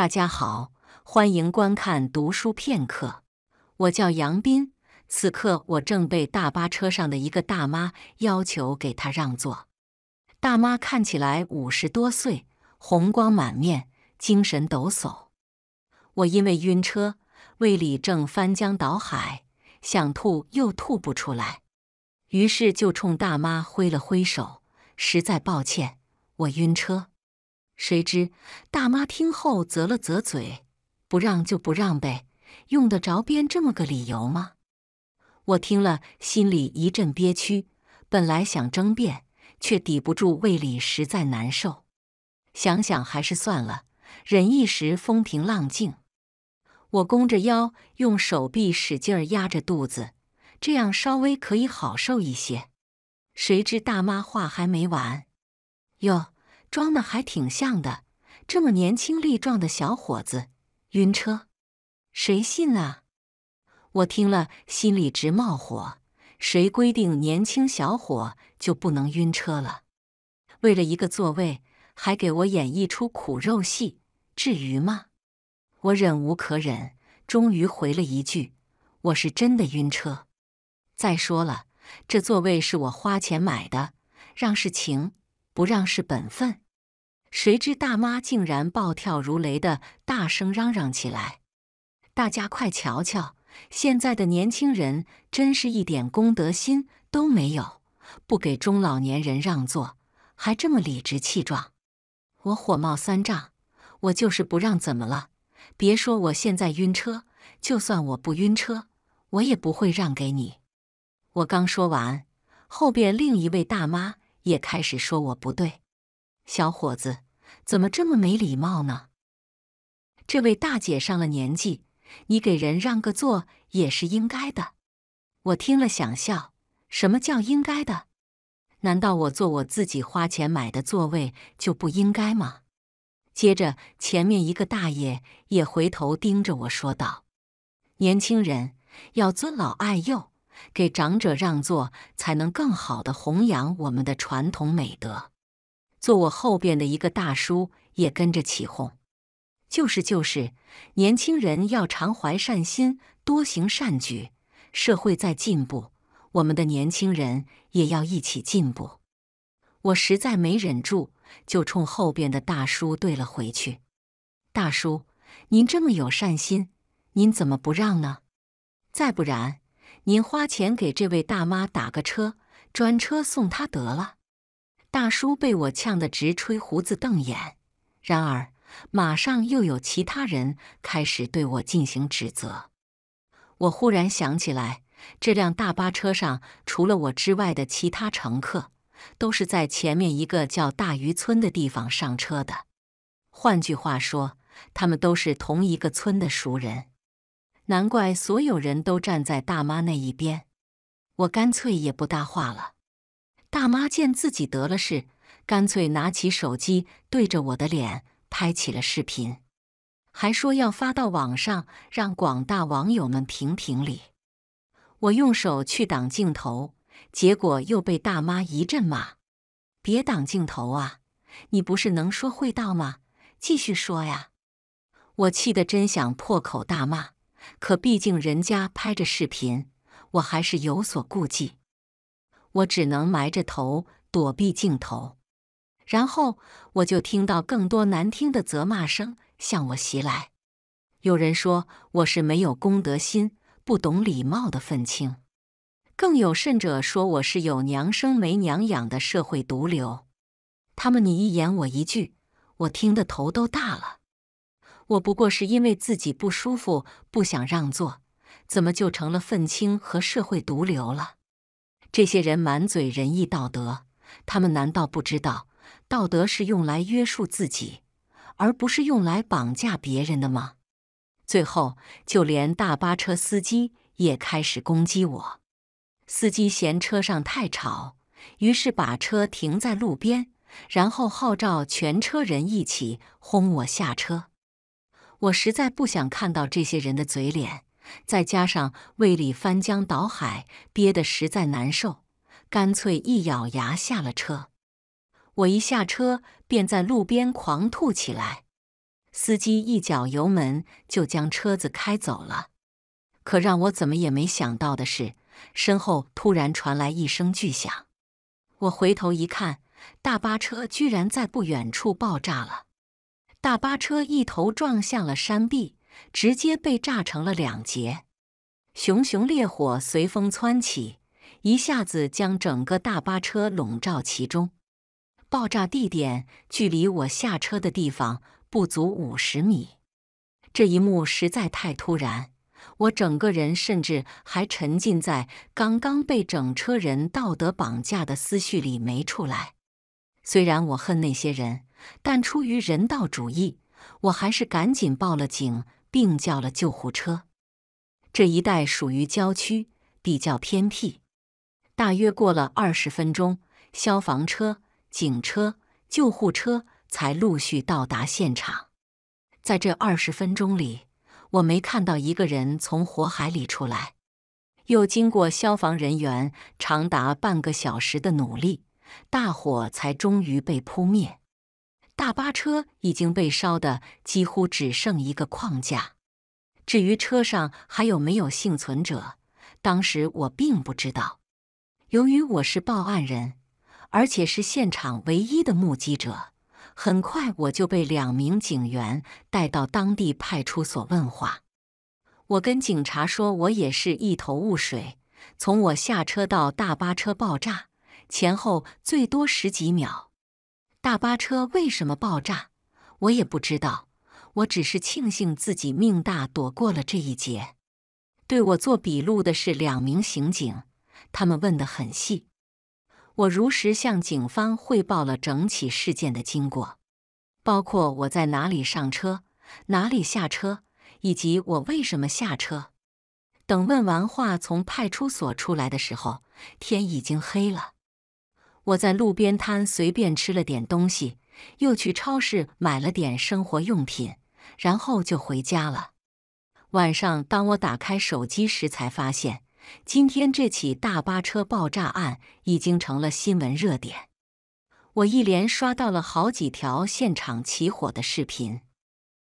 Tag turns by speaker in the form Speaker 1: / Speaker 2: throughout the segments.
Speaker 1: 大家好，欢迎观看《读书片刻》。我叫杨斌，此刻我正被大巴车上的一个大妈要求给她让座。大妈看起来五十多岁，红光满面，精神抖擞。我因为晕车，胃里正翻江倒海，想吐又吐不出来，于是就冲大妈挥了挥手：“实在抱歉，我晕车。”谁知大妈听后啧了啧嘴，不让就不让呗，用得着编这么个理由吗？我听了心里一阵憋屈，本来想争辩，却抵不住胃里实在难受。想想还是算了，忍一时风平浪静。我弓着腰，用手臂使劲儿压着肚子，这样稍微可以好受一些。谁知大妈话还没完，哟。装的还挺像的，这么年轻力壮的小伙子，晕车，谁信啊？我听了心里直冒火，谁规定年轻小伙就不能晕车了？为了一个座位，还给我演一出苦肉戏，至于吗？我忍无可忍，终于回了一句：“我是真的晕车。”再说了，这座位是我花钱买的，让是情。不让是本分，谁知大妈竟然暴跳如雷的大声嚷嚷起来：“大家快瞧瞧，现在的年轻人真是一点公德心都没有，不给中老年人让座，还这么理直气壮！”我火冒三丈：“我就是不让，怎么了？别说我现在晕车，就算我不晕车，我也不会让给你。”我刚说完，后边另一位大妈。也开始说我不对，小伙子，怎么这么没礼貌呢？这位大姐上了年纪，你给人让个座也是应该的。我听了想笑，什么叫应该的？难道我坐我自己花钱买的座位就不应该吗？接着，前面一个大爷也回头盯着我说道：“年轻人要尊老爱幼。”给长者让座，才能更好的弘扬我们的传统美德。坐我后边的一个大叔也跟着起哄：“就是就是，年轻人要常怀善心，多行善举。社会在进步，我们的年轻人也要一起进步。”我实在没忍住，就冲后边的大叔对了回去：“大叔，您这么有善心，您怎么不让呢？再不然……”您花钱给这位大妈打个车，专车送她得了。大叔被我呛得直吹胡子瞪眼，然而马上又有其他人开始对我进行指责。我忽然想起来，这辆大巴车上除了我之外的其他乘客，都是在前面一个叫大渔村的地方上车的。换句话说，他们都是同一个村的熟人。难怪所有人都站在大妈那一边，我干脆也不搭话了。大妈见自己得了势，干脆拿起手机对着我的脸拍起了视频，还说要发到网上让广大网友们评评理。我用手去挡镜头，结果又被大妈一阵骂：“别挡镜头啊！你不是能说会道吗？继续说呀！”我气得真想破口大骂。可毕竟人家拍着视频，我还是有所顾忌，我只能埋着头躲避镜头。然后我就听到更多难听的责骂声向我袭来。有人说我是没有公德心、不懂礼貌的愤青，更有甚者说我是有娘生没娘养的社会毒瘤。他们你一言我一句，我听得头都大了。我不过是因为自己不舒服，不想让座，怎么就成了愤青和社会毒瘤了？这些人满嘴仁义道德，他们难道不知道道德是用来约束自己，而不是用来绑架别人的吗？最后，就连大巴车司机也开始攻击我。司机嫌车上太吵，于是把车停在路边，然后号召全车人一起轰我下车。我实在不想看到这些人的嘴脸，再加上胃里翻江倒海，憋得实在难受，干脆一咬牙下了车。我一下车便在路边狂吐起来，司机一脚油门就将车子开走了。可让我怎么也没想到的是，身后突然传来一声巨响，我回头一看，大巴车居然在不远处爆炸了。大巴车一头撞向了山壁，直接被炸成了两截。熊熊烈火随风窜起，一下子将整个大巴车笼罩其中。爆炸地点距离我下车的地方不足五十米。这一幕实在太突然，我整个人甚至还沉浸在刚刚被整车人道德绑架的思绪里没出来。虽然我恨那些人。但出于人道主义，我还是赶紧报了警，并叫了救护车。这一带属于郊区，比较偏僻。大约过了二十分钟，消防车、警车、救护车才陆续到达现场。在这二十分钟里，我没看到一个人从火海里出来。又经过消防人员长达半个小时的努力，大火才终于被扑灭。大巴车已经被烧得几乎只剩一个框架。至于车上还有没有幸存者，当时我并不知道。由于我是报案人，而且是现场唯一的目击者，很快我就被两名警员带到当地派出所问话。我跟警察说，我也是一头雾水。从我下车到大巴车爆炸，前后最多十几秒。大巴车为什么爆炸？我也不知道。我只是庆幸自己命大，躲过了这一劫。对我做笔录的是两名刑警，他们问的很细。我如实向警方汇报了整起事件的经过，包括我在哪里上车、哪里下车，以及我为什么下车。等问完话，从派出所出来的时候，天已经黑了。我在路边摊随便吃了点东西，又去超市买了点生活用品，然后就回家了。晚上，当我打开手机时，才发现今天这起大巴车爆炸案已经成了新闻热点。我一连刷到了好几条现场起火的视频，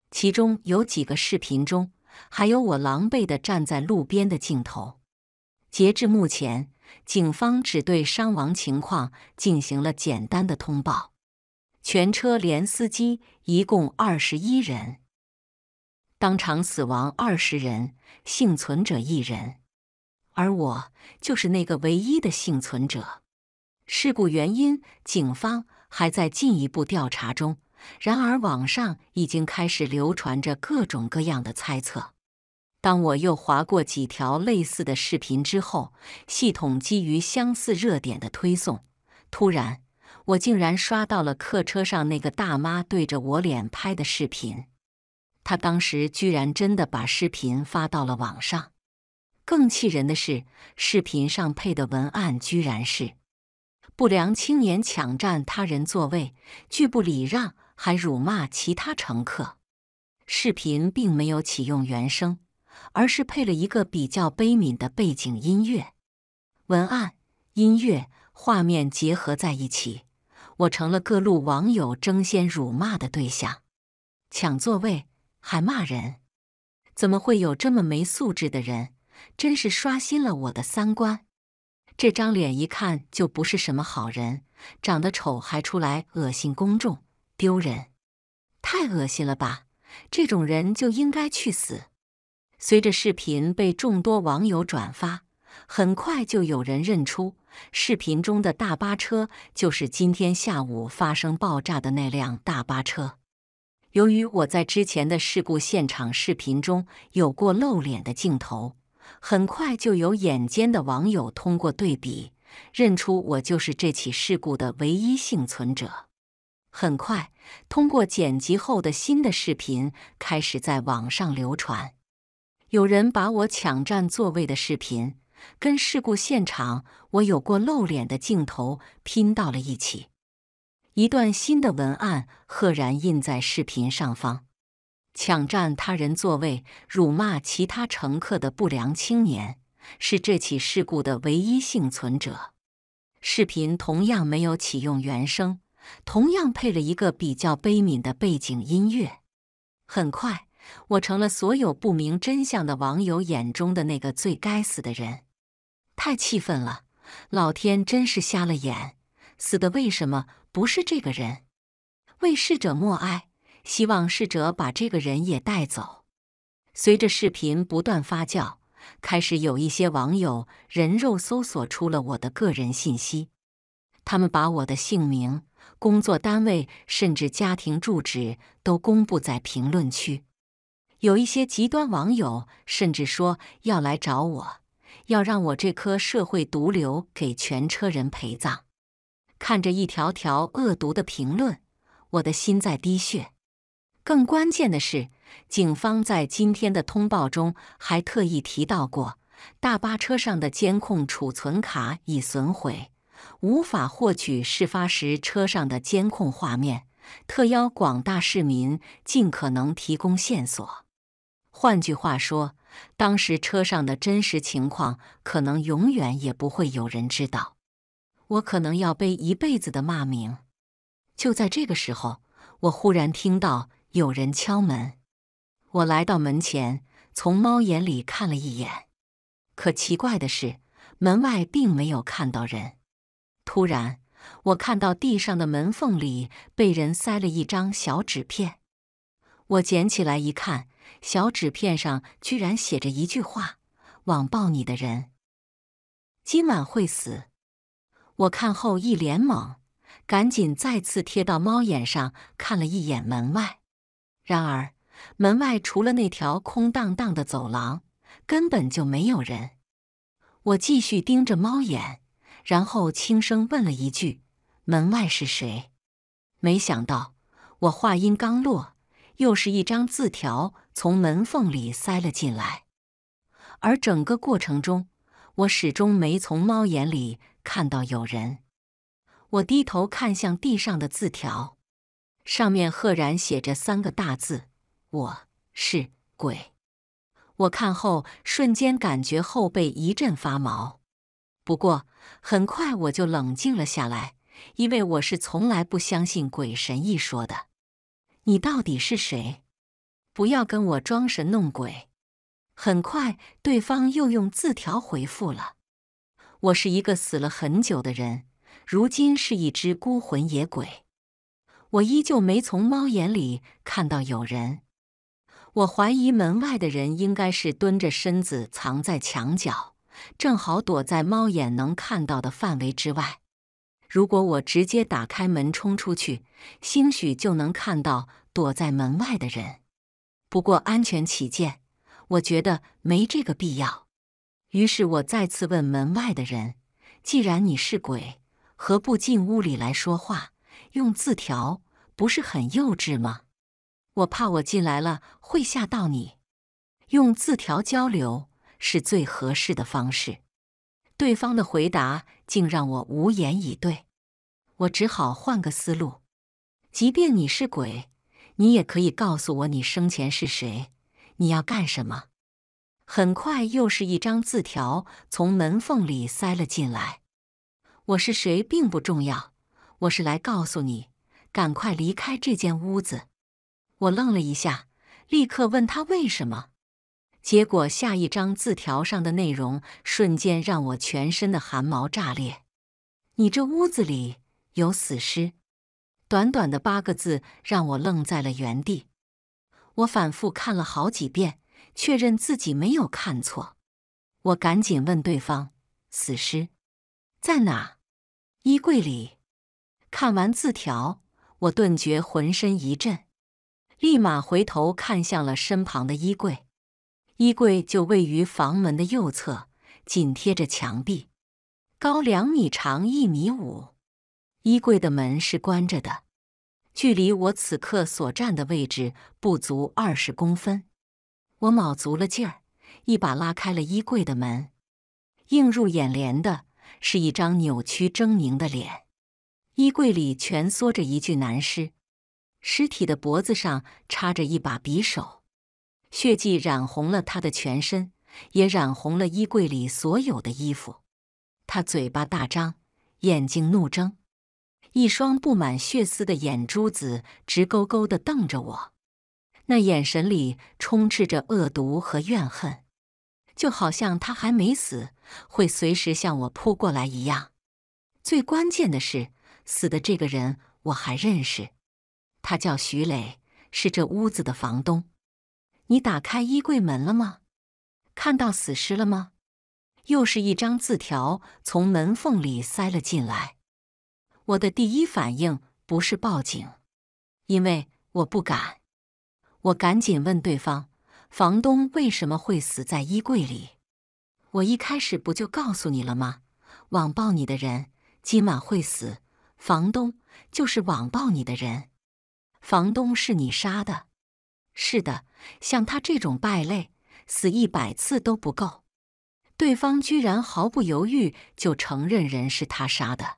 Speaker 1: 其中有几个视频中还有我狼狈的站在路边的镜头。截至目前。警方只对伤亡情况进行了简单的通报。全车连司机一共二十一人，当场死亡二十人，幸存者一人。而我就是那个唯一的幸存者。事故原因，警方还在进一步调查中。然而，网上已经开始流传着各种各样的猜测。当我又划过几条类似的视频之后，系统基于相似热点的推送，突然，我竟然刷到了客车上那个大妈对着我脸拍的视频。她当时居然真的把视频发到了网上。更气人的是，视频上配的文案居然是“不良青年抢占他人座位，拒不礼让，还辱骂其他乘客”。视频并没有启用原声。而是配了一个比较悲悯的背景音乐，文案、音乐、画面结合在一起，我成了各路网友争先辱骂的对象。抢座位还骂人，怎么会有这么没素质的人？真是刷新了我的三观。这张脸一看就不是什么好人，长得丑还出来恶心公众，丢人，太恶心了吧！这种人就应该去死。随着视频被众多网友转发，很快就有人认出视频中的大巴车就是今天下午发生爆炸的那辆大巴车。由于我在之前的事故现场视频中有过露脸的镜头，很快就有眼尖的网友通过对比认出我就是这起事故的唯一幸存者。很快，通过剪辑后的新的视频开始在网上流传。有人把我抢占座位的视频跟事故现场我有过露脸的镜头拼到了一起，一段新的文案赫然印在视频上方：“抢占他人座位、辱骂其他乘客的不良青年是这起事故的唯一幸存者。”视频同样没有启用原声，同样配了一个比较悲悯的背景音乐。很快。我成了所有不明真相的网友眼中的那个最该死的人，太气愤了！老天真是瞎了眼，死的为什么不是这个人？为逝者默哀，希望逝者把这个人也带走。随着视频不断发酵，开始有一些网友人肉搜索出了我的个人信息，他们把我的姓名、工作单位，甚至家庭住址都公布在评论区。有一些极端网友甚至说要来找我，要让我这颗社会毒瘤给全车人陪葬。看着一条条恶毒的评论，我的心在滴血。更关键的是，警方在今天的通报中还特意提到过，大巴车上的监控储存卡已损毁，无法获取事发时车上的监控画面。特邀广大市民尽可能提供线索。换句话说，当时车上的真实情况可能永远也不会有人知道。我可能要背一辈子的骂名。就在这个时候，我忽然听到有人敲门。我来到门前，从猫眼里看了一眼，可奇怪的是，门外并没有看到人。突然，我看到地上的门缝里被人塞了一张小纸片。我捡起来一看。小纸片上居然写着一句话：“网暴你的人，今晚会死。”我看后一脸懵，赶紧再次贴到猫眼上看了一眼门外。然而门外除了那条空荡荡的走廊，根本就没有人。我继续盯着猫眼，然后轻声问了一句：“门外是谁？”没想到我话音刚落，又是一张字条。从门缝里塞了进来，而整个过程中，我始终没从猫眼里看到有人。我低头看向地上的字条，上面赫然写着三个大字：“我是鬼。”我看后，瞬间感觉后背一阵发毛。不过，很快我就冷静了下来，因为我是从来不相信鬼神一说的。你到底是谁？不要跟我装神弄鬼。很快，对方又用字条回复了：“我是一个死了很久的人，如今是一只孤魂野鬼。我依旧没从猫眼里看到有人。我怀疑门外的人应该是蹲着身子藏在墙角，正好躲在猫眼能看到的范围之外。如果我直接打开门冲出去，兴许就能看到躲在门外的人。”不过安全起见，我觉得没这个必要。于是我再次问门外的人：“既然你是鬼，何不进屋里来说话？用字条不是很幼稚吗？我怕我进来了会吓到你。用字条交流是最合适的方式。”对方的回答竟让我无言以对，我只好换个思路。即便你是鬼。你也可以告诉我，你生前是谁？你要干什么？很快，又是一张字条从门缝里塞了进来。我是谁并不重要，我是来告诉你，赶快离开这间屋子。我愣了一下，立刻问他为什么。结果下一张字条上的内容瞬间让我全身的汗毛炸裂：你这屋子里有死尸。短短的八个字让我愣在了原地，我反复看了好几遍，确认自己没有看错。我赶紧问对方：“死尸在哪？”衣柜里。看完字条，我顿觉浑身一震，立马回头看向了身旁的衣柜。衣柜就位于房门的右侧，紧贴着墙壁，高两米，长一米五。衣柜的门是关着的，距离我此刻所站的位置不足二十公分。我卯足了劲儿，一把拉开了衣柜的门。映入眼帘的是一张扭曲狰狞的脸。衣柜里蜷缩着一具男尸，尸体的脖子上插着一把匕首，血迹染红了他的全身，也染红了衣柜里所有的衣服。他嘴巴大张，眼睛怒睁。一双布满血丝的眼珠子直勾勾地瞪着我，那眼神里充斥着恶毒和怨恨，就好像他还没死，会随时向我扑过来一样。最关键的是，死的这个人我还认识，他叫徐磊，是这屋子的房东。你打开衣柜门了吗？看到死尸了吗？又是一张字条从门缝里塞了进来。我的第一反应不是报警，因为我不敢。我赶紧问对方：“房东为什么会死在衣柜里？”我一开始不就告诉你了吗？网暴你的人今晚会死，房东就是网暴你的人，房东是你杀的。是的，像他这种败类，死一百次都不够。对方居然毫不犹豫就承认人是他杀的。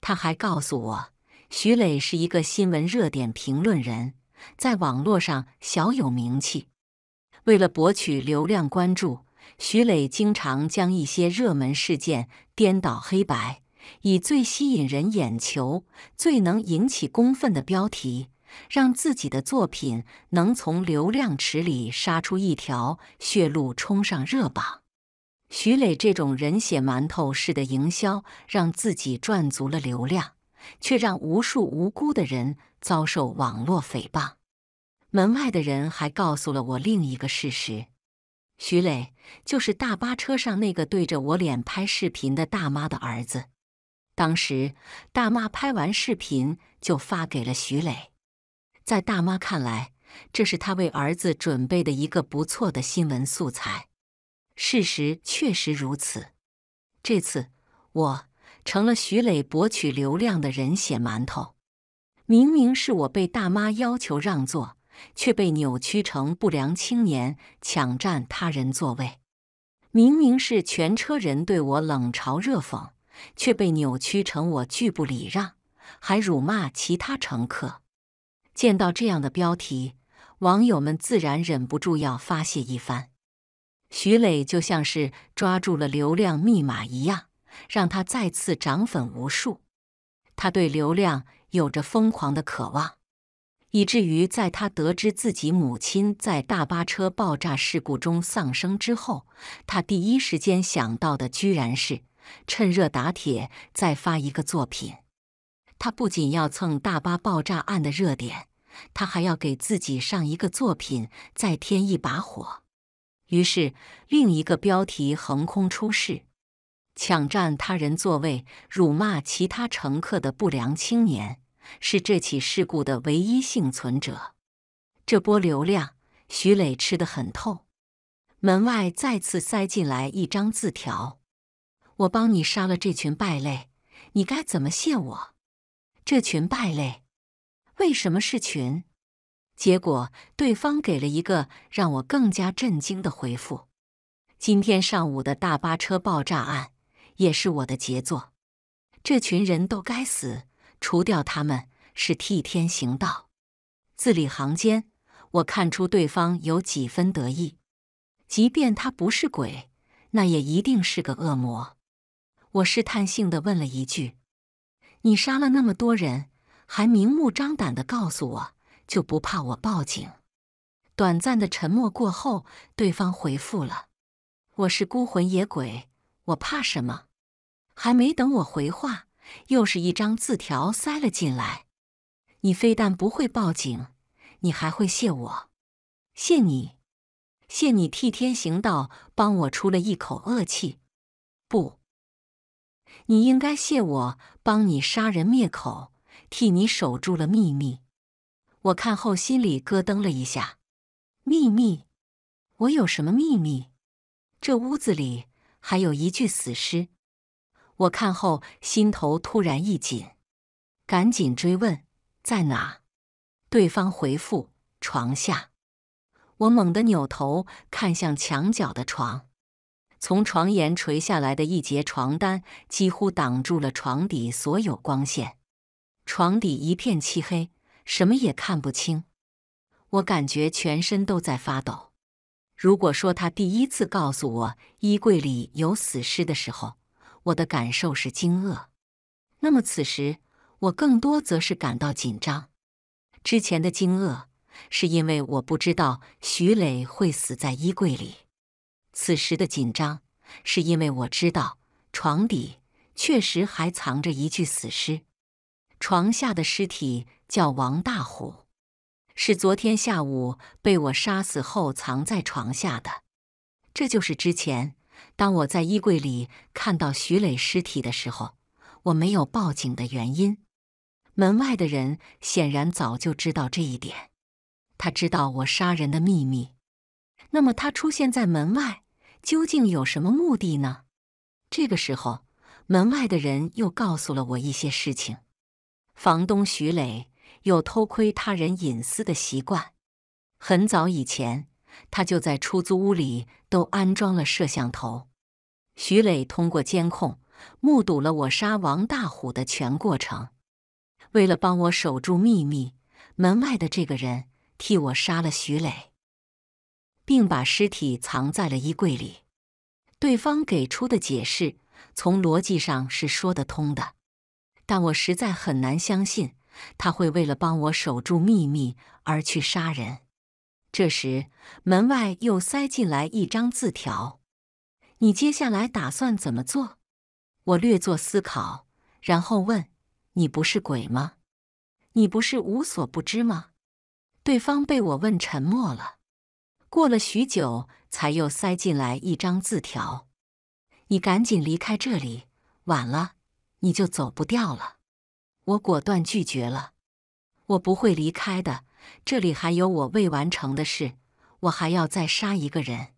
Speaker 1: 他还告诉我，徐磊是一个新闻热点评论人，在网络上小有名气。为了博取流量关注，徐磊经常将一些热门事件颠倒黑白，以最吸引人眼球、最能引起公愤的标题，让自己的作品能从流量池里杀出一条血路，冲上热榜。徐磊这种人血馒头式的营销，让自己赚足了流量，却让无数无辜的人遭受网络诽谤。门外的人还告诉了我另一个事实：徐磊就是大巴车上那个对着我脸拍视频的大妈的儿子。当时，大妈拍完视频就发给了徐磊。在大妈看来，这是她为儿子准备的一个不错的新闻素材。事实确实如此。这次我成了徐磊博取流量的人血馒头。明明是我被大妈要求让座，却被扭曲成不良青年抢占他人座位；明明是全车人对我冷嘲热讽，却被扭曲成我拒不礼让，还辱骂其他乘客。见到这样的标题，网友们自然忍不住要发泄一番。徐磊就像是抓住了流量密码一样，让他再次涨粉无数。他对流量有着疯狂的渴望，以至于在他得知自己母亲在大巴车爆炸事故中丧生之后，他第一时间想到的居然是趁热打铁再发一个作品。他不仅要蹭大巴爆炸案的热点，他还要给自己上一个作品再添一把火。于是，另一个标题横空出世，抢占他人座位、辱骂其他乘客的不良青年是这起事故的唯一幸存者。这波流量，徐磊吃得很透。门外再次塞进来一张字条：“我帮你杀了这群败类，你该怎么谢我？这群败类，为什么是群？”结果，对方给了一个让我更加震惊的回复：“今天上午的大巴车爆炸案也是我的杰作，这群人都该死，除掉他们是替天行道。”字里行间，我看出对方有几分得意。即便他不是鬼，那也一定是个恶魔。我试探性的问了一句：“你杀了那么多人，还明目张胆的告诉我？”就不怕我报警？短暂的沉默过后，对方回复了：“我是孤魂野鬼，我怕什么？”还没等我回话，又是一张字条塞了进来：“你非但不会报警，你还会谢我？谢你？谢你替天行道，帮我出了一口恶气？不，你应该谢我，帮你杀人灭口，替你守住了秘密。”我看后心里咯噔了一下，秘密？我有什么秘密？这屋子里还有一具死尸。我看后心头突然一紧，赶紧追问在哪。对方回复床下。我猛地扭头看向墙角的床，从床沿垂下来的一截床单几乎挡住了床底所有光线，床底一片漆黑。什么也看不清，我感觉全身都在发抖。如果说他第一次告诉我衣柜里有死尸的时候，我的感受是惊愕，那么此时我更多则是感到紧张。之前的惊愕是因为我不知道徐磊会死在衣柜里，此时的紧张是因为我知道床底确实还藏着一具死尸。床下的尸体叫王大虎，是昨天下午被我杀死后藏在床下的。这就是之前当我在衣柜里看到徐磊尸体的时候，我没有报警的原因。门外的人显然早就知道这一点，他知道我杀人的秘密。那么他出现在门外，究竟有什么目的呢？这个时候，门外的人又告诉了我一些事情。房东徐磊有偷窥他人隐私的习惯，很早以前，他就在出租屋里都安装了摄像头。徐磊通过监控目睹了我杀王大虎的全过程。为了帮我守住秘密，门外的这个人替我杀了徐磊，并把尸体藏在了衣柜里。对方给出的解释，从逻辑上是说得通的。但我实在很难相信他会为了帮我守住秘密而去杀人。这时，门外又塞进来一张字条：“你接下来打算怎么做？”我略作思考，然后问：“你不是鬼吗？你不是无所不知吗？”对方被我问沉默了。过了许久，才又塞进来一张字条：“你赶紧离开这里，晚了。”你就走不掉了。我果断拒绝了。我不会离开的。这里还有我未完成的事，我还要再杀一个人。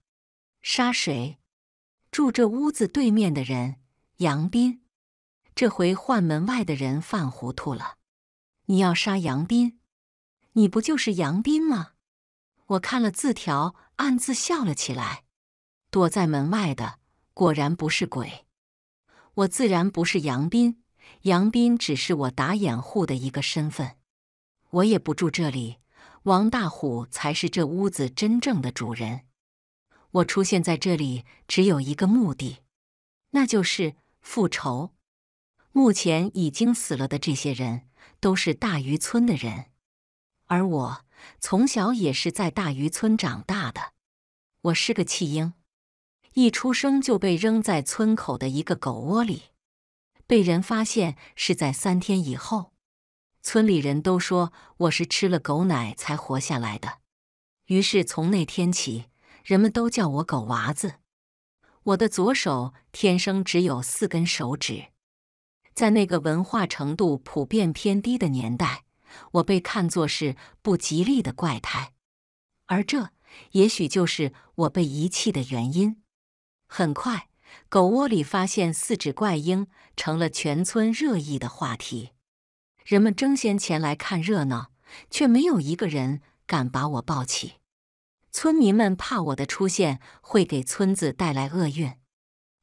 Speaker 1: 杀谁？住这屋子对面的人，杨斌。这回换门外的人犯糊涂了。你要杀杨斌？你不就是杨斌吗？我看了字条，暗自笑了起来。躲在门外的果然不是鬼。我自然不是杨斌，杨斌只是我打掩护的一个身份。我也不住这里，王大虎才是这屋子真正的主人。我出现在这里只有一个目的，那就是复仇。目前已经死了的这些人都是大渔村的人，而我从小也是在大渔村长大的，我是个弃婴。一出生就被扔在村口的一个狗窝里，被人发现是在三天以后。村里人都说我是吃了狗奶才活下来的。于是从那天起，人们都叫我狗娃子。我的左手天生只有四根手指。在那个文化程度普遍偏低的年代，我被看作是不吉利的怪胎，而这也许就是我被遗弃的原因。很快，狗窝里发现四只怪婴，成了全村热议的话题。人们争先前来看热闹，却没有一个人敢把我抱起。村民们怕我的出现会给村子带来厄运，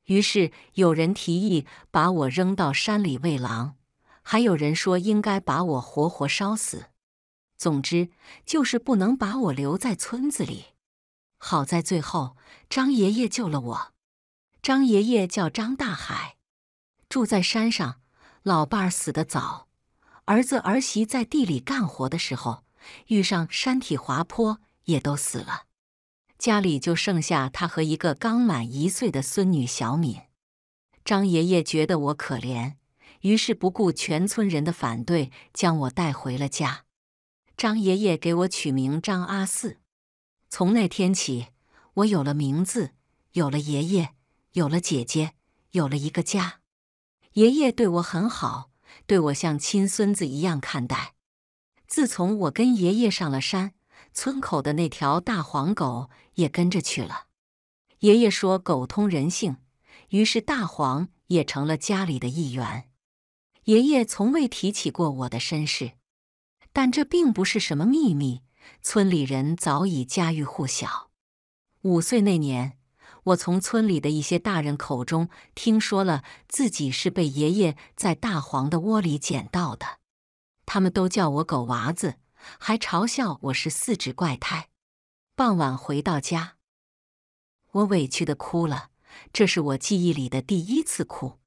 Speaker 1: 于是有人提议把我扔到山里喂狼，还有人说应该把我活活烧死。总之，就是不能把我留在村子里。好在最后，张爷爷救了我。张爷爷叫张大海，住在山上。老伴儿死得早，儿子儿媳在地里干活的时候遇上山体滑坡，也都死了。家里就剩下他和一个刚满一岁的孙女小敏。张爷爷觉得我可怜，于是不顾全村人的反对，将我带回了家。张爷爷给我取名张阿四。从那天起，我有了名字，有了爷爷。有了姐姐，有了一个家。爷爷对我很好，对我像亲孙子一样看待。自从我跟爷爷上了山，村口的那条大黄狗也跟着去了。爷爷说狗通人性，于是大黄也成了家里的一员。爷爷从未提起过我的身世，但这并不是什么秘密，村里人早已家喻户晓。五岁那年。我从村里的一些大人口中听说了自己是被爷爷在大黄的窝里捡到的，他们都叫我狗娃子，还嘲笑我是四指怪胎。傍晚回到家，我委屈的哭了，这是我记忆里的第一次哭。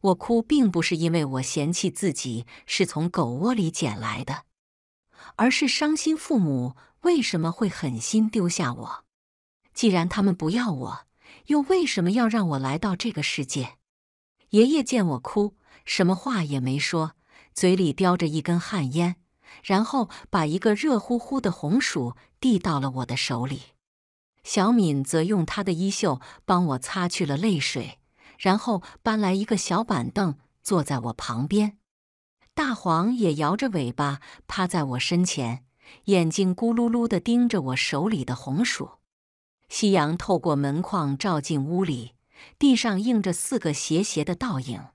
Speaker 1: 我哭并不是因为我嫌弃自己是从狗窝里捡来的，而是伤心父母为什么会狠心丢下我。既然他们不要我，又为什么要让我来到这个世界？爷爷见我哭，什么话也没说，嘴里叼着一根旱烟，然后把一个热乎乎的红薯递到了我的手里。小敏则用她的衣袖帮我擦去了泪水，然后搬来一个小板凳坐在我旁边。大黄也摇着尾巴趴在我身前，眼睛咕噜噜地盯着我手里的红薯。夕阳透过门框照进屋里，地上映着四个斜斜的倒影。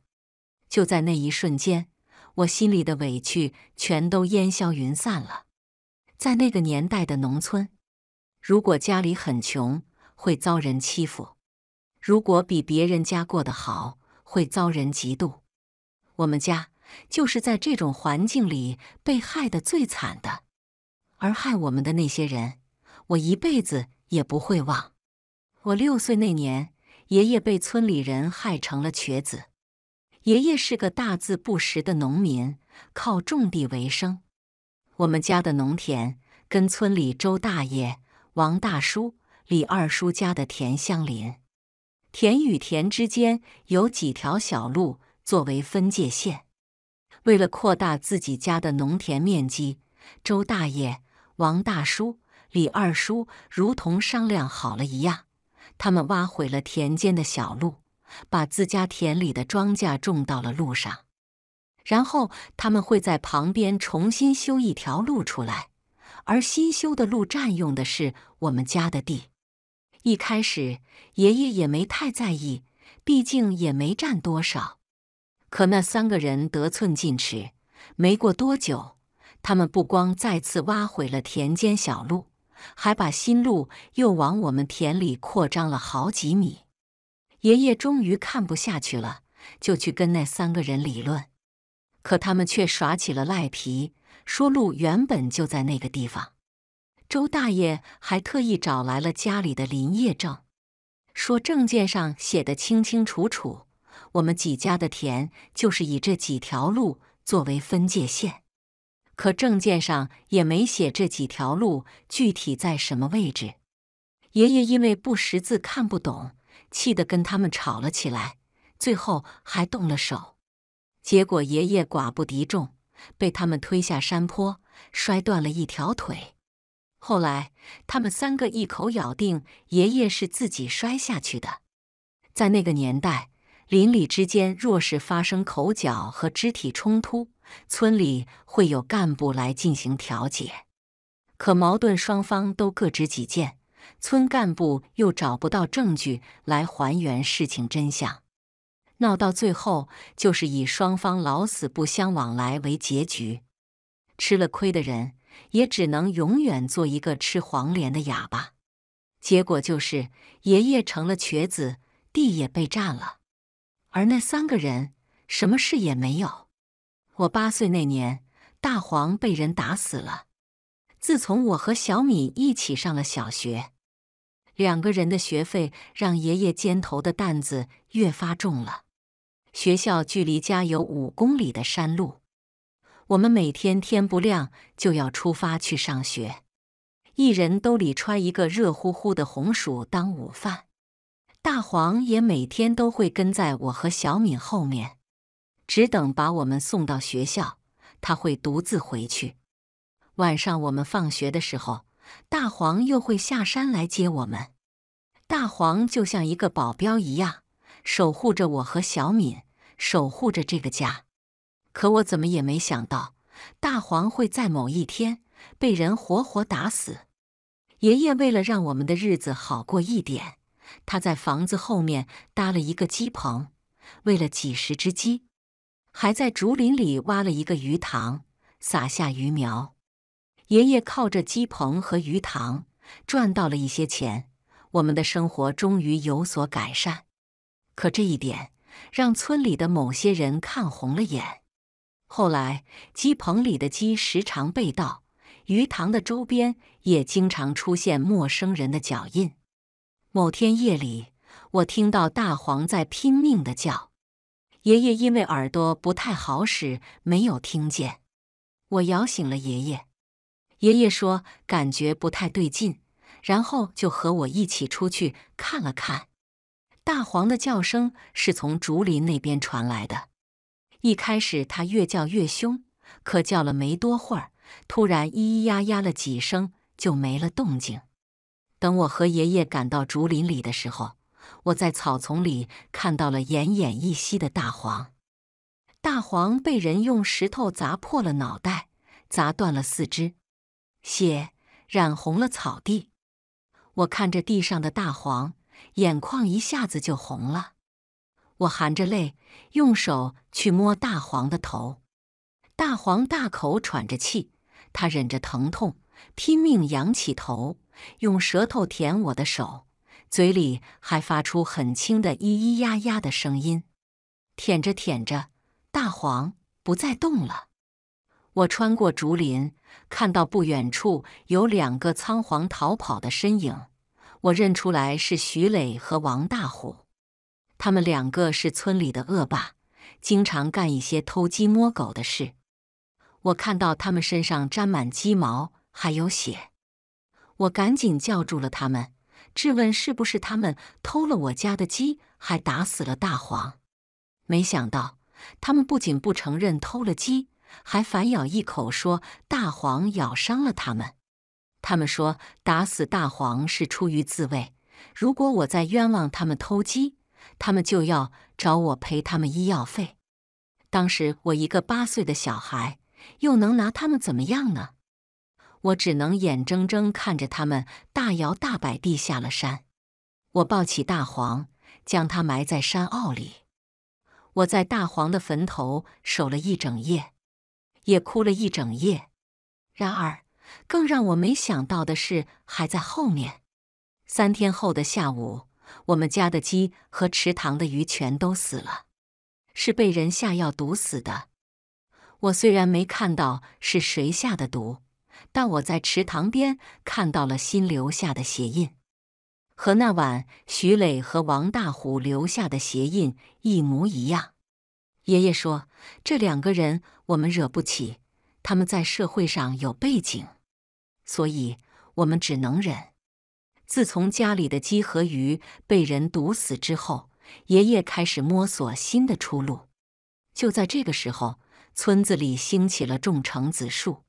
Speaker 1: 就在那一瞬间，我心里的委屈全都烟消云散了。在那个年代的农村，如果家里很穷，会遭人欺负；如果比别人家过得好，会遭人嫉妒。我们家就是在这种环境里被害得最惨的，而害我们的那些人，我一辈子。也不会忘。我六岁那年，爷爷被村里人害成了瘸子。爷爷是个大字不识的农民，靠种地为生。我们家的农田跟村里周大爷、王大叔、李二叔家的田相邻，田与田之间有几条小路作为分界线。为了扩大自己家的农田面积，周大爷、王大叔。李二叔如同商量好了一样，他们挖毁了田间的小路，把自家田里的庄稼种到了路上。然后他们会在旁边重新修一条路出来，而新修的路占用的是我们家的地。一开始爷爷也没太在意，毕竟也没占多少。可那三个人得寸进尺，没过多久，他们不光再次挖毁了田间小路。还把新路又往我们田里扩张了好几米，爷爷终于看不下去了，就去跟那三个人理论。可他们却耍起了赖皮，说路原本就在那个地方。周大爷还特意找来了家里的林业证，说证件上写的清清楚楚，我们几家的田就是以这几条路作为分界线。可证件上也没写这几条路具体在什么位置。爷爷因为不识字看不懂，气得跟他们吵了起来，最后还动了手。结果爷爷寡不敌众，被他们推下山坡，摔断了一条腿。后来他们三个一口咬定爷爷是自己摔下去的。在那个年代。邻里之间若是发生口角和肢体冲突，村里会有干部来进行调解。可矛盾双方都各执己见，村干部又找不到证据来还原事情真相，闹到最后就是以双方老死不相往来为结局。吃了亏的人也只能永远做一个吃黄连的哑巴。结果就是爷爷成了瘸子，地也被占了。而那三个人什么事也没有。我八岁那年，大黄被人打死了。自从我和小米一起上了小学，两个人的学费让爷爷肩头的担子越发重了。学校距离家有五公里的山路，我们每天天不亮就要出发去上学，一人兜里揣一个热乎乎的红薯当午饭。大黄也每天都会跟在我和小敏后面，只等把我们送到学校，他会独自回去。晚上我们放学的时候，大黄又会下山来接我们。大黄就像一个保镖一样，守护着我和小敏，守护着这个家。可我怎么也没想到，大黄会在某一天被人活活打死。爷爷为了让我们的日子好过一点。他在房子后面搭了一个鸡棚，喂了几十只鸡，还在竹林里挖了一个鱼塘，撒下鱼苗。爷爷靠着鸡棚和鱼塘赚到了一些钱，我们的生活终于有所改善。可这一点让村里的某些人看红了眼。后来，鸡棚里的鸡时常被盗，鱼塘的周边也经常出现陌生人的脚印。某天夜里，我听到大黄在拼命的叫。爷爷因为耳朵不太好使，没有听见。我摇醒了爷爷。爷爷说感觉不太对劲，然后就和我一起出去看了看。大黄的叫声是从竹林那边传来的。一开始它越叫越凶，可叫了没多会儿，突然咿咿呀呀了几声，就没了动静。等我和爷爷赶到竹林里的时候，我在草丛里看到了奄奄一息的大黄。大黄被人用石头砸破了脑袋，砸断了四肢，血染红了草地。我看着地上的大黄，眼眶一下子就红了。我含着泪，用手去摸大黄的头。大黄大口喘着气，他忍着疼痛，拼命仰起头。用舌头舔我的手，嘴里还发出很轻的咿咿呀呀的声音。舔着舔着，大黄不再动了。我穿过竹林，看到不远处有两个仓皇逃跑的身影。我认出来是徐磊和王大虎。他们两个是村里的恶霸，经常干一些偷鸡摸狗的事。我看到他们身上沾满鸡毛，还有血。我赶紧叫住了他们，质问是不是他们偷了我家的鸡，还打死了大黄。没想到他们不仅不承认偷了鸡，还反咬一口说大黄咬伤了他们。他们说打死大黄是出于自卫，如果我再冤枉他们偷鸡，他们就要找我赔他们医药费。当时我一个八岁的小孩，又能拿他们怎么样呢？我只能眼睁睁看着他们大摇大摆地下了山。我抱起大黄，将它埋在山坳里。我在大黄的坟头守了一整夜，也哭了一整夜。然而，更让我没想到的是，还在后面。三天后的下午，我们家的鸡和池塘的鱼全都死了，是被人下药毒死的。我虽然没看到是谁下的毒。但我在池塘边看到了新留下的鞋印，和那晚徐磊和王大虎留下的鞋印一模一样。爷爷说：“这两个人我们惹不起，他们在社会上有背景，所以我们只能忍。”自从家里的鸡和鱼被人毒死之后，爷爷开始摸索新的出路。就在这个时候，村子里兴起了种橙子树。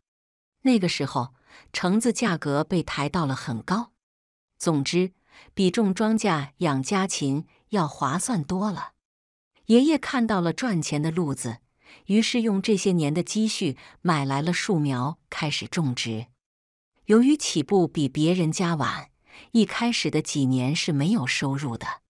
Speaker 1: 那个时候，橙子价格被抬到了很高，总之比种庄稼养家禽要划算多了。爷爷看到了赚钱的路子，于是用这些年的积蓄买来了树苗，开始种植。由于起步比别人家晚，一开始的几年是没有收入的，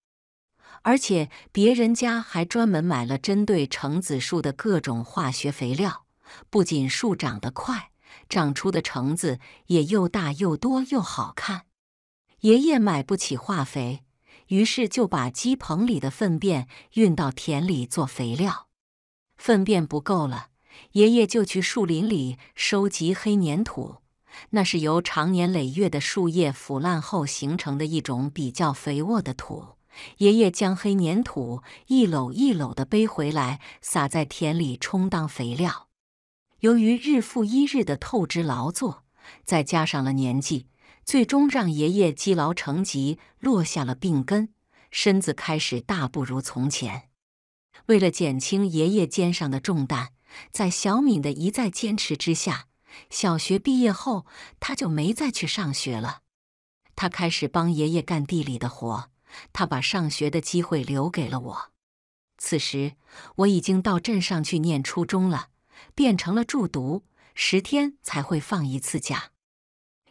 Speaker 1: 而且别人家还专门买了针对橙子树的各种化学肥料，不仅树长得快。长出的橙子也又大又多又好看。爷爷买不起化肥，于是就把鸡棚里的粪便运到田里做肥料。粪便不够了，爷爷就去树林里收集黑粘土，那是由常年累月的树叶腐烂后形成的一种比较肥沃的土。爷爷将黑粘土一搂一搂地背回来，撒在田里充当肥料。由于日复一日的透支劳作，再加上了年纪，最终让爷爷积劳成疾，落下了病根，身子开始大不如从前。为了减轻爷爷肩上的重担，在小敏的一再坚持之下，小学毕业后他就没再去上学了。他开始帮爷爷干地里的活，他把上学的机会留给了我。此时我已经到镇上去念初中了。变成了住毒，十天才会放一次假。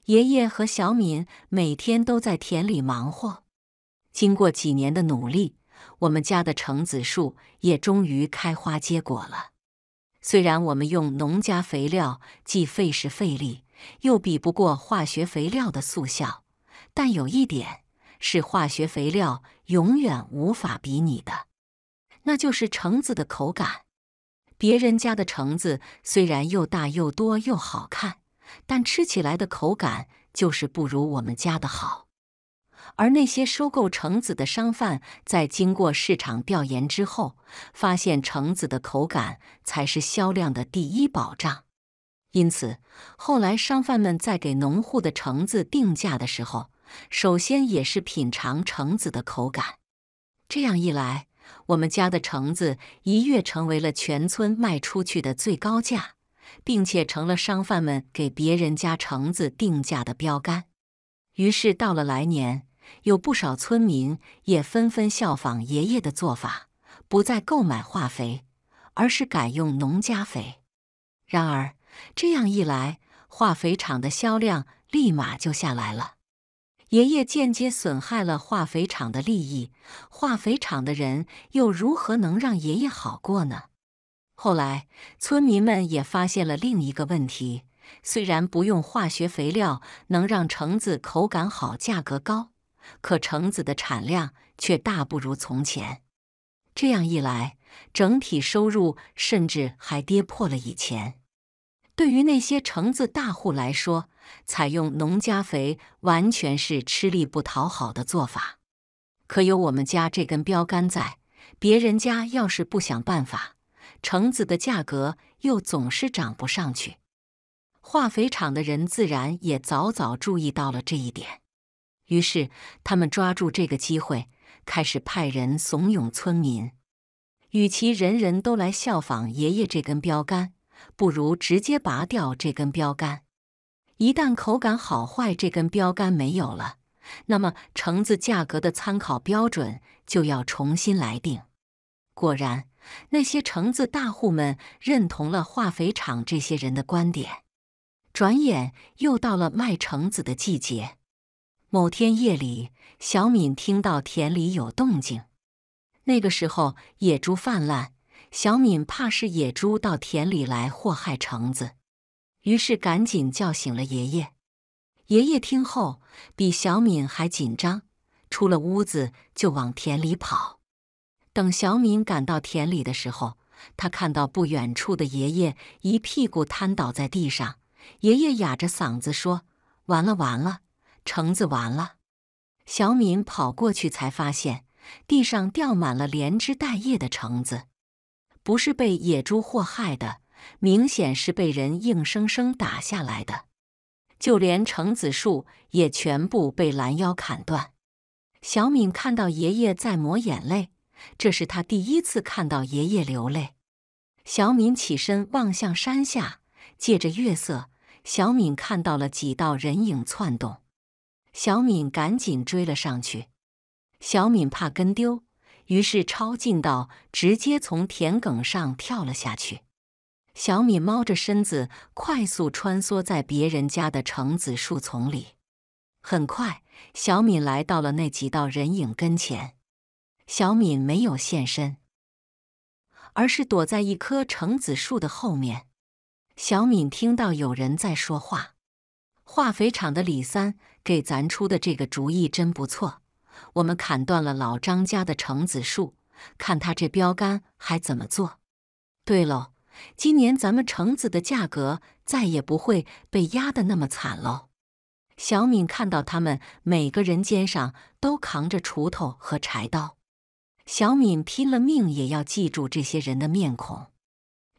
Speaker 1: 爷爷和小敏每天都在田里忙活。经过几年的努力，我们家的橙子树也终于开花结果了。虽然我们用农家肥料既费时费力，又比不过化学肥料的速效，但有一点是化学肥料永远无法比拟的，那就是橙子的口感。别人家的橙子虽然又大又多又好看，但吃起来的口感就是不如我们家的好。而那些收购橙子的商贩，在经过市场调研之后，发现橙子的口感才是销量的第一保障。因此，后来商贩们在给农户的橙子定价的时候，首先也是品尝橙子的口感。这样一来，我们家的橙子一跃成为了全村卖出去的最高价，并且成了商贩们给别人家橙子定价的标杆。于是到了来年，有不少村民也纷纷效仿爷爷的做法，不再购买化肥，而是改用农家肥。然而，这样一来，化肥厂的销量立马就下来了。爷爷间接损害了化肥厂的利益，化肥厂的人又如何能让爷爷好过呢？后来村民们也发现了另一个问题：虽然不用化学肥料能让橙子口感好、价格高，可橙子的产量却大不如从前。这样一来，整体收入甚至还跌破了以前。对于那些橙子大户来说，采用农家肥完全是吃力不讨好的做法，可有我们家这根标杆在，别人家要是不想办法，橙子的价格又总是涨不上去。化肥厂的人自然也早早注意到了这一点，于是他们抓住这个机会，开始派人怂恿村民：，与其人人都来效仿爷爷这根标杆，不如直接拔掉这根标杆。一旦口感好坏这根标杆没有了，那么橙子价格的参考标准就要重新来定。果然，那些橙子大户们认同了化肥厂这些人的观点。转眼又到了卖橙子的季节。某天夜里，小敏听到田里有动静。那个时候野猪泛滥，小敏怕是野猪到田里来祸害橙子。于是赶紧叫醒了爷爷。爷爷听后比小敏还紧张，出了屋子就往田里跑。等小敏赶到田里的时候，他看到不远处的爷爷一屁股瘫倒在地上。爷爷哑着嗓子说：“完了，完了，橙子完了。”小敏跑过去才发现，地上掉满了连枝带叶的橙子，不是被野猪祸害的。明显是被人硬生生打下来的，就连橙子树也全部被拦腰砍断。小敏看到爷爷在抹眼泪，这是他第一次看到爷爷流泪。小敏起身望向山下，借着月色，小敏看到了几道人影窜动。小敏赶紧追了上去，小敏怕跟丢，于是抄近道，直接从田埂上跳了下去。小敏猫着身子，快速穿梭在别人家的橙子树丛里。很快，小敏来到了那几道人影跟前。小敏没有现身，而是躲在一棵橙子树的后面。小敏听到有人在说话：“化肥厂的李三给咱出的这个主意真不错。我们砍断了老张家的橙子树，看他这标杆还怎么做。”对喽。今年咱们橙子的价格再也不会被压得那么惨喽。小敏看到他们每个人肩上都扛着锄头和柴刀，小敏拼了命也要记住这些人的面孔。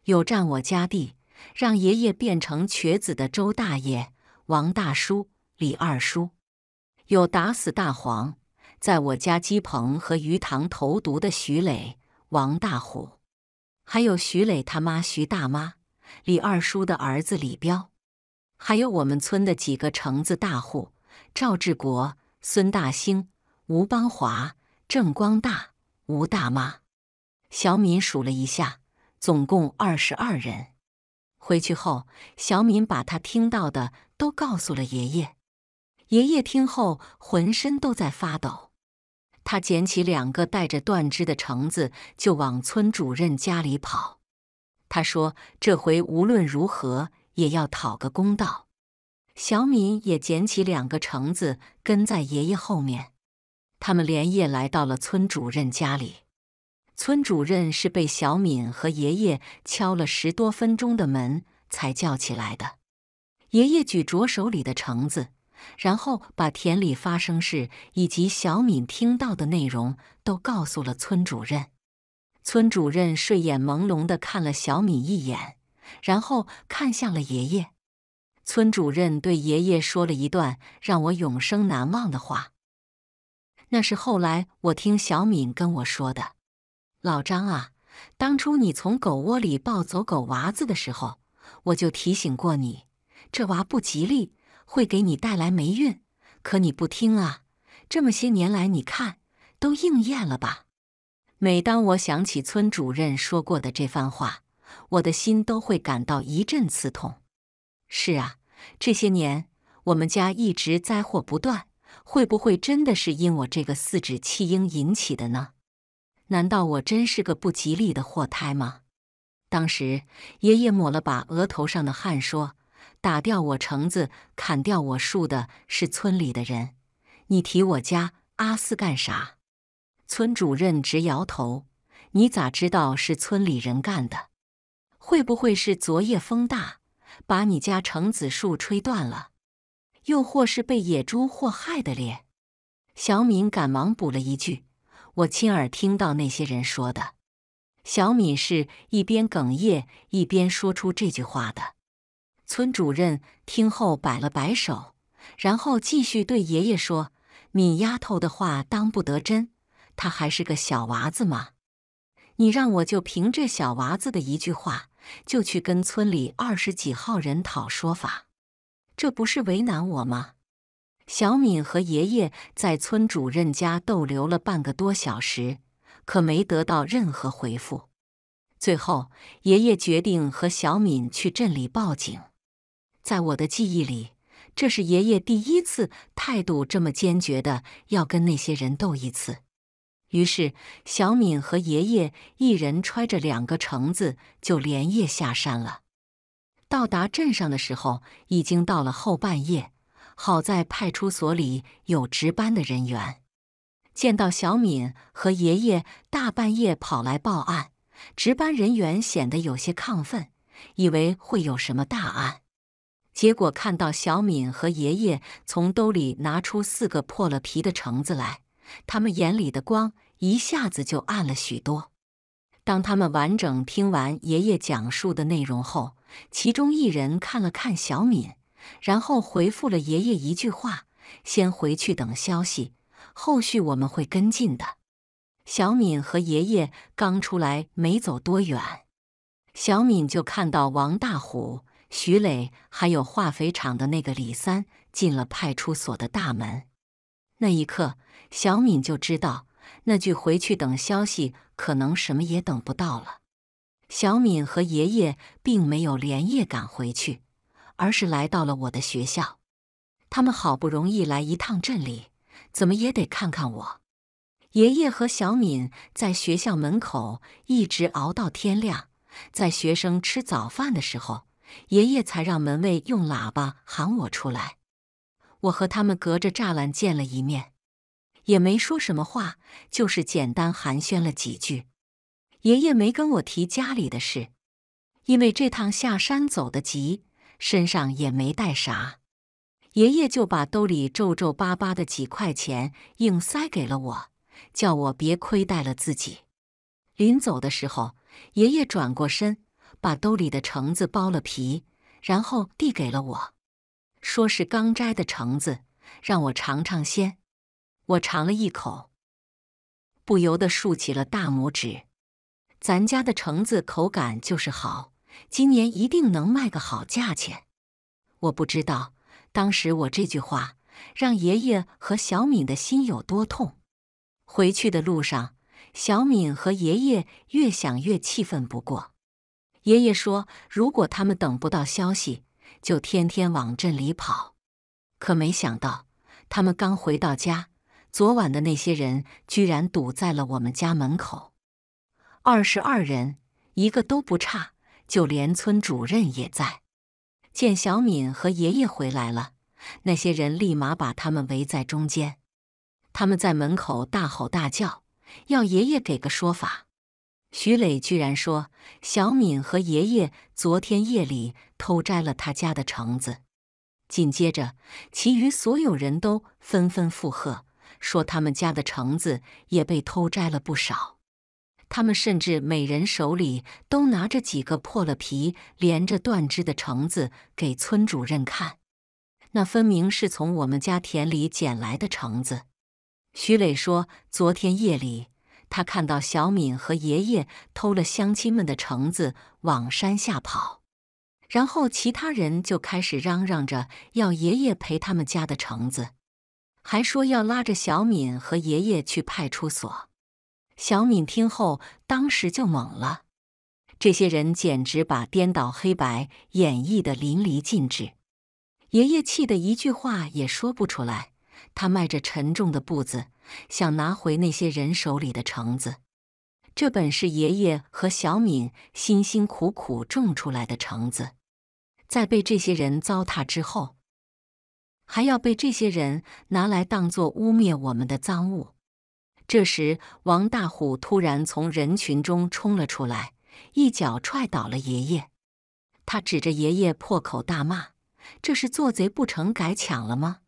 Speaker 1: 有占我家地，让爷爷变成瘸子的周大爷、王大叔、李二叔；有打死大黄，在我家鸡棚和鱼塘投毒的徐磊、王大虎。还有徐磊他妈徐大妈、李二叔的儿子李彪，还有我们村的几个城子大户赵志国、孙大兴、吴邦华、郑光大、吴大妈。小敏数了一下，总共二十二人。回去后，小敏把他听到的都告诉了爷爷。爷爷听后，浑身都在发抖。他捡起两个带着断枝的橙子，就往村主任家里跑。他说：“这回无论如何也要讨个公道。”小敏也捡起两个橙子，跟在爷爷后面。他们连夜来到了村主任家里。村主任是被小敏和爷爷敲了十多分钟的门才叫起来的。爷爷举着手里的橙子。然后把田里发生事以及小敏听到的内容都告诉了村主任。村主任睡眼朦胧地看了小敏一眼，然后看向了爷爷。村主任对爷爷说了一段让我永生难忘的话。那是后来我听小敏跟我说的：“老张啊，当初你从狗窝里抱走狗娃子的时候，我就提醒过你，这娃不吉利。”会给你带来霉运，可你不听啊！这么些年来，你看都应验了吧？每当我想起村主任说过的这番话，我的心都会感到一阵刺痛。是啊，这些年我们家一直灾祸不断，会不会真的是因我这个四指弃婴引起的呢？难道我真是个不吉利的祸胎吗？当时爷爷抹了把额头上的汗，说。打掉我橙子、砍掉我树的是村里的人，你提我家阿四干啥？村主任直摇头。你咋知道是村里人干的？会不会是昨夜风大，把你家橙子树吹断了？又或是被野猪祸害的咧？小敏赶忙补了一句：“我亲耳听到那些人说的。”小敏是一边哽咽一边说出这句话的。村主任听后摆了摆手，然后继续对爷爷说：“敏丫头的话当不得真，她还是个小娃子嘛。你让我就凭这小娃子的一句话，就去跟村里二十几号人讨说法，这不是为难我吗？”小敏和爷爷在村主任家逗留了半个多小时，可没得到任何回复。最后，爷爷决定和小敏去镇里报警。在我的记忆里，这是爷爷第一次态度这么坚决的要跟那些人斗一次。于是，小敏和爷爷一人揣着两个橙子，就连夜下山了。到达镇上的时候，已经到了后半夜。好在派出所里有值班的人员，见到小敏和爷爷大半夜跑来报案，值班人员显得有些亢奋，以为会有什么大案。结果看到小敏和爷爷从兜里拿出四个破了皮的橙子来，他们眼里的光一下子就暗了许多。当他们完整听完爷爷讲述的内容后，其中一人看了看小敏，然后回复了爷爷一句话：“先回去等消息，后续我们会跟进的。”小敏和爷爷刚出来没走多远，小敏就看到王大虎。徐磊还有化肥厂的那个李三进了派出所的大门，那一刻，小敏就知道那句“回去等消息”可能什么也等不到了。小敏和爷爷并没有连夜赶回去，而是来到了我的学校。他们好不容易来一趟镇里，怎么也得看看我。爷爷和小敏在学校门口一直熬到天亮，在学生吃早饭的时候。爷爷才让门卫用喇叭喊我出来，我和他们隔着栅栏见了一面，也没说什么话，就是简单寒暄了几句。爷爷没跟我提家里的事，因为这趟下山走得急，身上也没带啥。爷爷就把兜里皱皱巴巴的几块钱硬塞给了我，叫我别亏待了自己。临走的时候，爷爷转过身。把兜里的橙子剥了皮，然后递给了我，说是刚摘的橙子，让我尝尝鲜。我尝了一口，不由得竖起了大拇指。咱家的橙子口感就是好，今年一定能卖个好价钱。我不知道当时我这句话让爷爷和小敏的心有多痛。回去的路上，小敏和爷爷越想越气愤，不过……爷爷说：“如果他们等不到消息，就天天往镇里跑。”可没想到，他们刚回到家，昨晚的那些人居然堵在了我们家门口。二十二人，一个都不差，就连村主任也在。见小敏和爷爷回来了，那些人立马把他们围在中间。他们在门口大吼大叫，要爷爷给个说法。徐磊居然说：“小敏和爷爷昨天夜里偷摘了他家的橙子。”紧接着，其余所有人都纷纷附和，说他们家的橙子也被偷摘了不少。他们甚至每人手里都拿着几个破了皮、连着断枝的橙子给村主任看，那分明是从我们家田里捡来的橙子。徐磊说：“昨天夜里。”他看到小敏和爷爷偷了乡亲们的橙子往山下跑，然后其他人就开始嚷嚷着要爷爷赔他们家的橙子，还说要拉着小敏和爷爷去派出所。小敏听后，当时就懵了。这些人简直把颠倒黑白演绎的淋漓尽致。爷爷气得一句话也说不出来，他迈着沉重的步子。想拿回那些人手里的橙子，这本是爷爷和小敏辛辛苦苦种出来的橙子，在被这些人糟蹋之后，还要被这些人拿来当作污蔑我们的赃物。这时，王大虎突然从人群中冲了出来，一脚踹倒了爷爷。他指着爷爷破口大骂：“这是做贼不成改抢了吗？”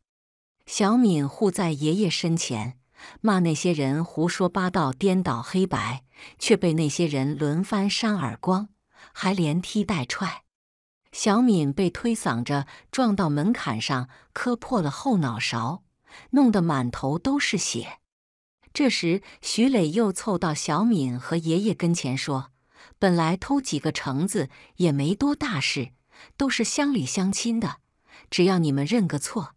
Speaker 1: 小敏护在爷爷身前。骂那些人胡说八道、颠倒黑白，却被那些人轮番扇耳光，还连踢带踹。小敏被推搡着撞到门槛上，磕破了后脑勺，弄得满头都是血。这时，徐磊又凑到小敏和爷爷跟前说：“本来偷几个橙子也没多大事，都是乡里乡亲的，只要你们认个错，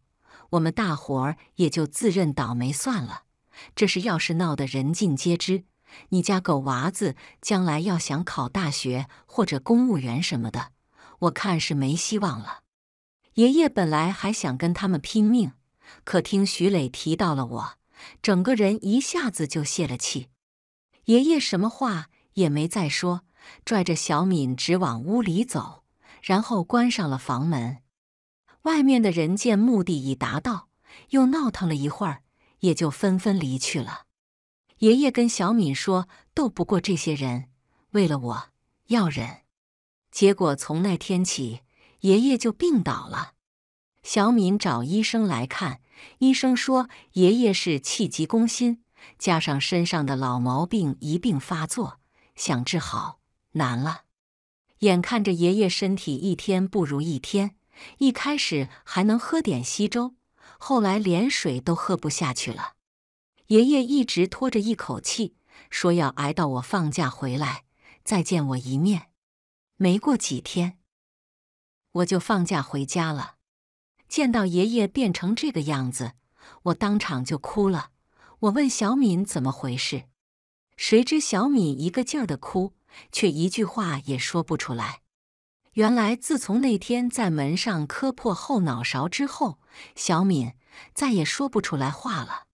Speaker 1: 我们大伙儿也就自认倒霉算了。”这是要是闹得人尽皆知，你家狗娃子将来要想考大学或者公务员什么的，我看是没希望了。爷爷本来还想跟他们拼命，可听徐磊提到了我，整个人一下子就泄了气。爷爷什么话也没再说，拽着小敏直往屋里走，然后关上了房门。外面的人见目的已达到，又闹腾了一会儿。也就纷纷离去了。爷爷跟小敏说：“斗不过这些人，为了我要忍。”结果从那天起，爷爷就病倒了。小敏找医生来看，医生说爷爷是气急攻心，加上身上的老毛病一并发作，想治好难了。眼看着爷爷身体一天不如一天，一开始还能喝点稀粥。后来连水都喝不下去了，爷爷一直拖着一口气，说要挨到我放假回来再见我一面。没过几天，我就放假回家了，见到爷爷变成这个样子，我当场就哭了。我问小敏怎么回事，谁知小敏一个劲儿的哭，却一句话也说不出来。原来，自从那天在门上磕破后脑勺之后，小敏再也说不出来话了。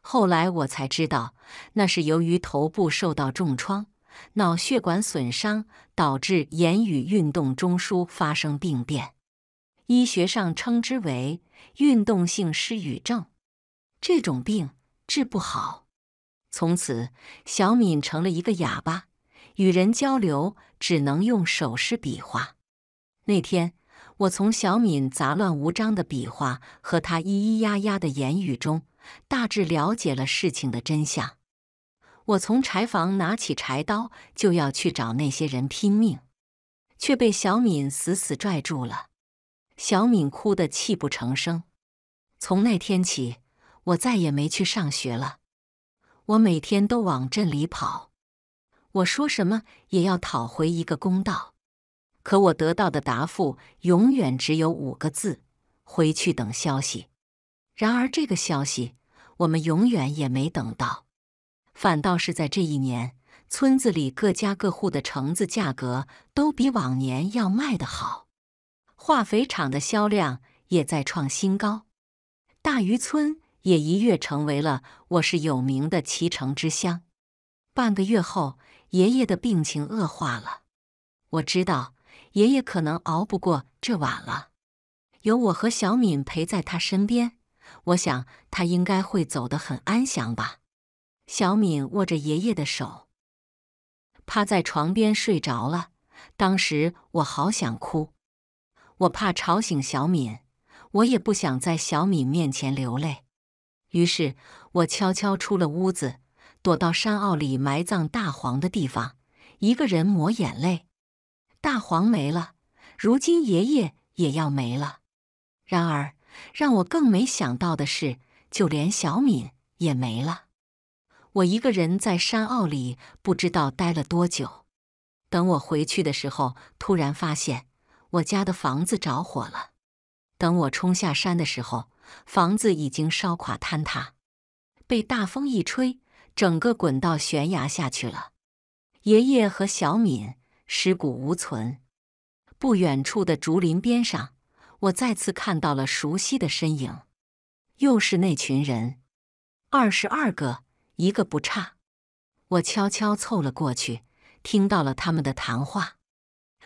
Speaker 1: 后来我才知道，那是由于头部受到重创，脑血管损伤导致言语运动中枢发生病变，医学上称之为运动性失语症。这种病治不好，从此小敏成了一个哑巴。与人交流只能用手势比划。那天，我从小敏杂乱无章的比划和他咿咿呀呀的言语中，大致了解了事情的真相。我从柴房拿起柴刀，就要去找那些人拼命，却被小敏死死拽住了。小敏哭得泣不成声。从那天起，我再也没去上学了。我每天都往镇里跑。我说什么也要讨回一个公道，可我得到的答复永远只有五个字：回去等消息。然而，这个消息我们永远也没等到，反倒是在这一年，村子里各家各户的橙子价格都比往年要卖得好，化肥厂的销量也在创新高，大渔村也一跃成为了我市有名的脐橙之乡。半个月后。爷爷的病情恶化了，我知道爷爷可能熬不过这晚了。有我和小敏陪在他身边，我想他应该会走得很安详吧。小敏握着爷爷的手，趴在床边睡着了。当时我好想哭，我怕吵醒小敏，我也不想在小敏面前流泪，于是我悄悄出了屋子。躲到山坳里埋葬大黄的地方，一个人抹眼泪。大黄没了，如今爷爷也要没了。然而，让我更没想到的是，就连小敏也没了。我一个人在山坳里不知道待了多久。等我回去的时候，突然发现我家的房子着火了。等我冲下山的时候，房子已经烧垮坍塌，被大风一吹。整个滚到悬崖下去了，爷爷和小敏尸骨无存。不远处的竹林边上，我再次看到了熟悉的身影，又是那群人，二十二个，一个不差。我悄悄凑了过去，听到了他们的谈话。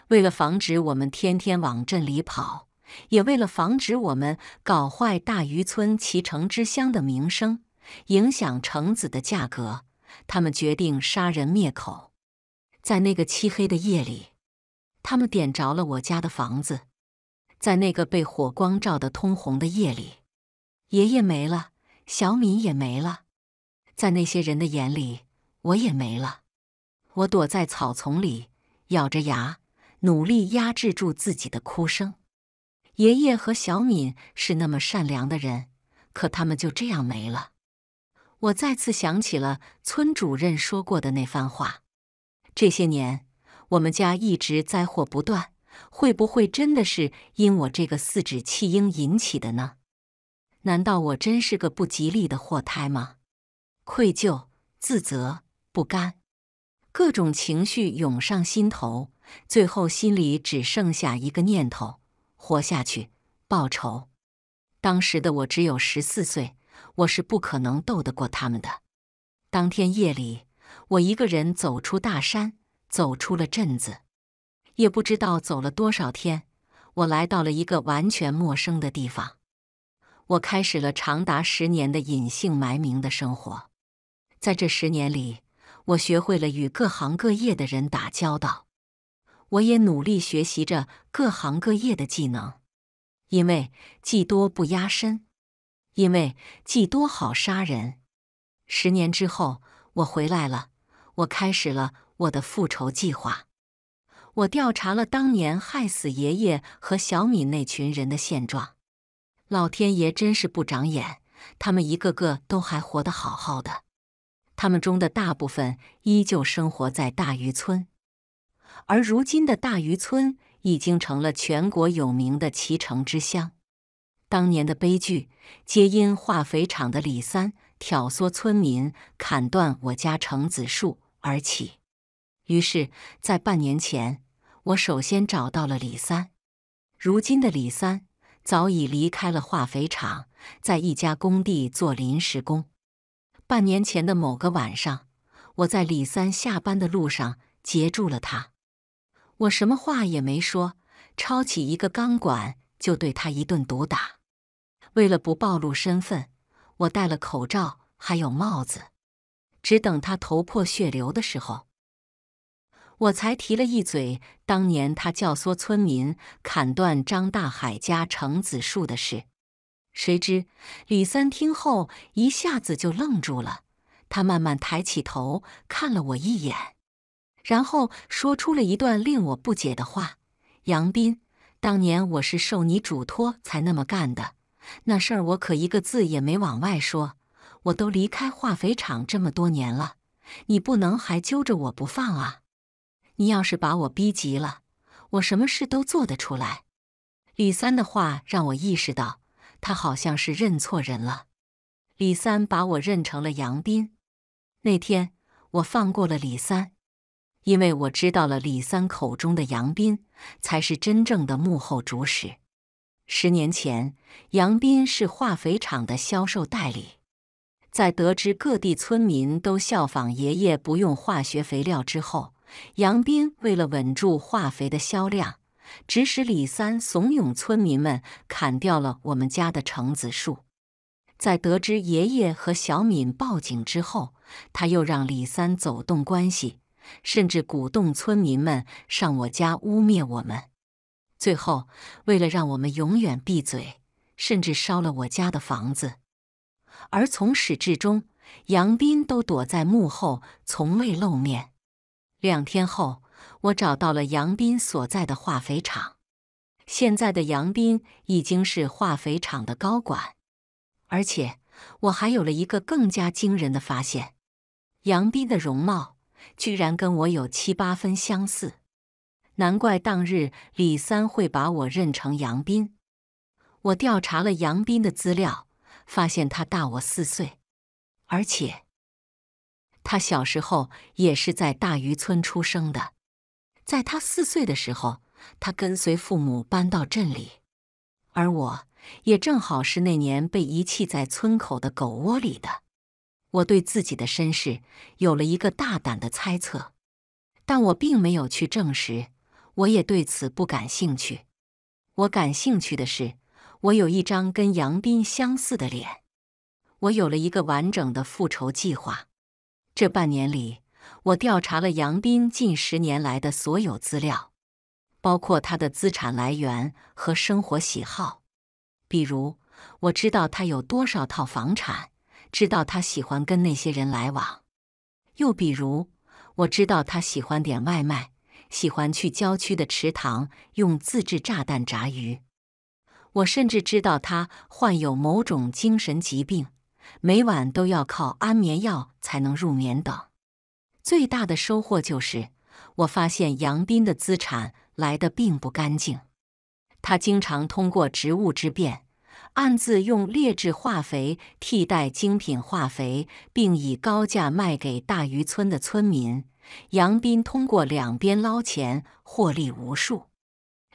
Speaker 1: 为了防止我们天天往镇里跑，也为了防止我们搞坏大渔村脐橙之乡的名声。影响橙子的价格，他们决定杀人灭口。在那个漆黑的夜里，他们点着了我家的房子。在那个被火光照得通红的夜里，爷爷没了，小敏也没了。在那些人的眼里，我也没了。我躲在草丛里，咬着牙，努力压制住自己的哭声。爷爷和小敏是那么善良的人，可他们就这样没了。我再次想起了村主任说过的那番话。这些年，我们家一直灾祸不断，会不会真的是因我这个四指弃婴引起的呢？难道我真是个不吉利的祸胎吗？愧疚、自责、不甘，各种情绪涌上心头。最后，心里只剩下一个念头：活下去，报仇。当时的我只有十四岁。我是不可能斗得过他们的。当天夜里，我一个人走出大山，走出了镇子，也不知道走了多少天，我来到了一个完全陌生的地方。我开始了长达十年的隐姓埋名的生活。在这十年里，我学会了与各行各业的人打交道，我也努力学习着各行各业的技能，因为技多不压身。因为既多好杀人。十年之后，我回来了，我开始了我的复仇计划。我调查了当年害死爷爷和小敏那群人的现状。老天爷真是不长眼，他们一个个都还活得好好的。他们中的大部分依旧生活在大渔村，而如今的大渔村已经成了全国有名的脐橙之乡。当年的悲剧，皆因化肥厂的李三挑唆村民砍断我家橙子树而起。于是，在半年前，我首先找到了李三。如今的李三早已离开了化肥厂，在一家工地做临时工。半年前的某个晚上，我在李三下班的路上截住了他。我什么话也没说，抄起一个钢管就对他一顿毒打。为了不暴露身份，我戴了口罩，还有帽子，只等他头破血流的时候，我才提了一嘴当年他教唆村民砍断张大海家橙子树的事。谁知李三听后一下子就愣住了，他慢慢抬起头看了我一眼，然后说出了一段令我不解的话：“杨斌，当年我是受你嘱托才那么干的。”那事儿我可一个字也没往外说，我都离开化肥厂这么多年了，你不能还揪着我不放啊！你要是把我逼急了，我什么事都做得出来。李三的话让我意识到，他好像是认错人了。李三把我认成了杨斌。那天我放过了李三，因为我知道了李三口中的杨斌才是真正的幕后主使。十年前，杨斌是化肥厂的销售代理。在得知各地村民都效仿爷爷不用化学肥料之后，杨斌为了稳住化肥的销量，指使李三怂恿村民们砍掉了我们家的橙子树。在得知爷爷和小敏报警之后，他又让李三走动关系，甚至鼓动村民们上我家污蔑我们。最后，为了让我们永远闭嘴，甚至烧了我家的房子。而从始至终，杨斌都躲在幕后，从未露面。两天后，我找到了杨斌所在的化肥厂。现在的杨斌已经是化肥厂的高管，而且我还有了一个更加惊人的发现：杨斌的容貌居然跟我有七八分相似。难怪当日李三会把我认成杨斌。我调查了杨斌的资料，发现他大我四岁，而且他小时候也是在大渔村出生的。在他四岁的时候，他跟随父母搬到镇里，而我也正好是那年被遗弃在村口的狗窝里的。我对自己的身世有了一个大胆的猜测，但我并没有去证实。我也对此不感兴趣。我感兴趣的是，我有一张跟杨斌相似的脸，我有了一个完整的复仇计划。这半年里，我调查了杨斌近十年来的所有资料，包括他的资产来源和生活喜好。比如，我知道他有多少套房产，知道他喜欢跟那些人来往；又比如，我知道他喜欢点外卖。喜欢去郊区的池塘用自制炸弹炸鱼。我甚至知道他患有某种精神疾病，每晚都要靠安眠药才能入眠等。最大的收获就是，我发现杨斌的资产来的并不干净。他经常通过职务之便，暗自用劣质化肥替代精品化肥，并以高价卖给大渔村的村民。杨斌通过两边捞钱获利无数，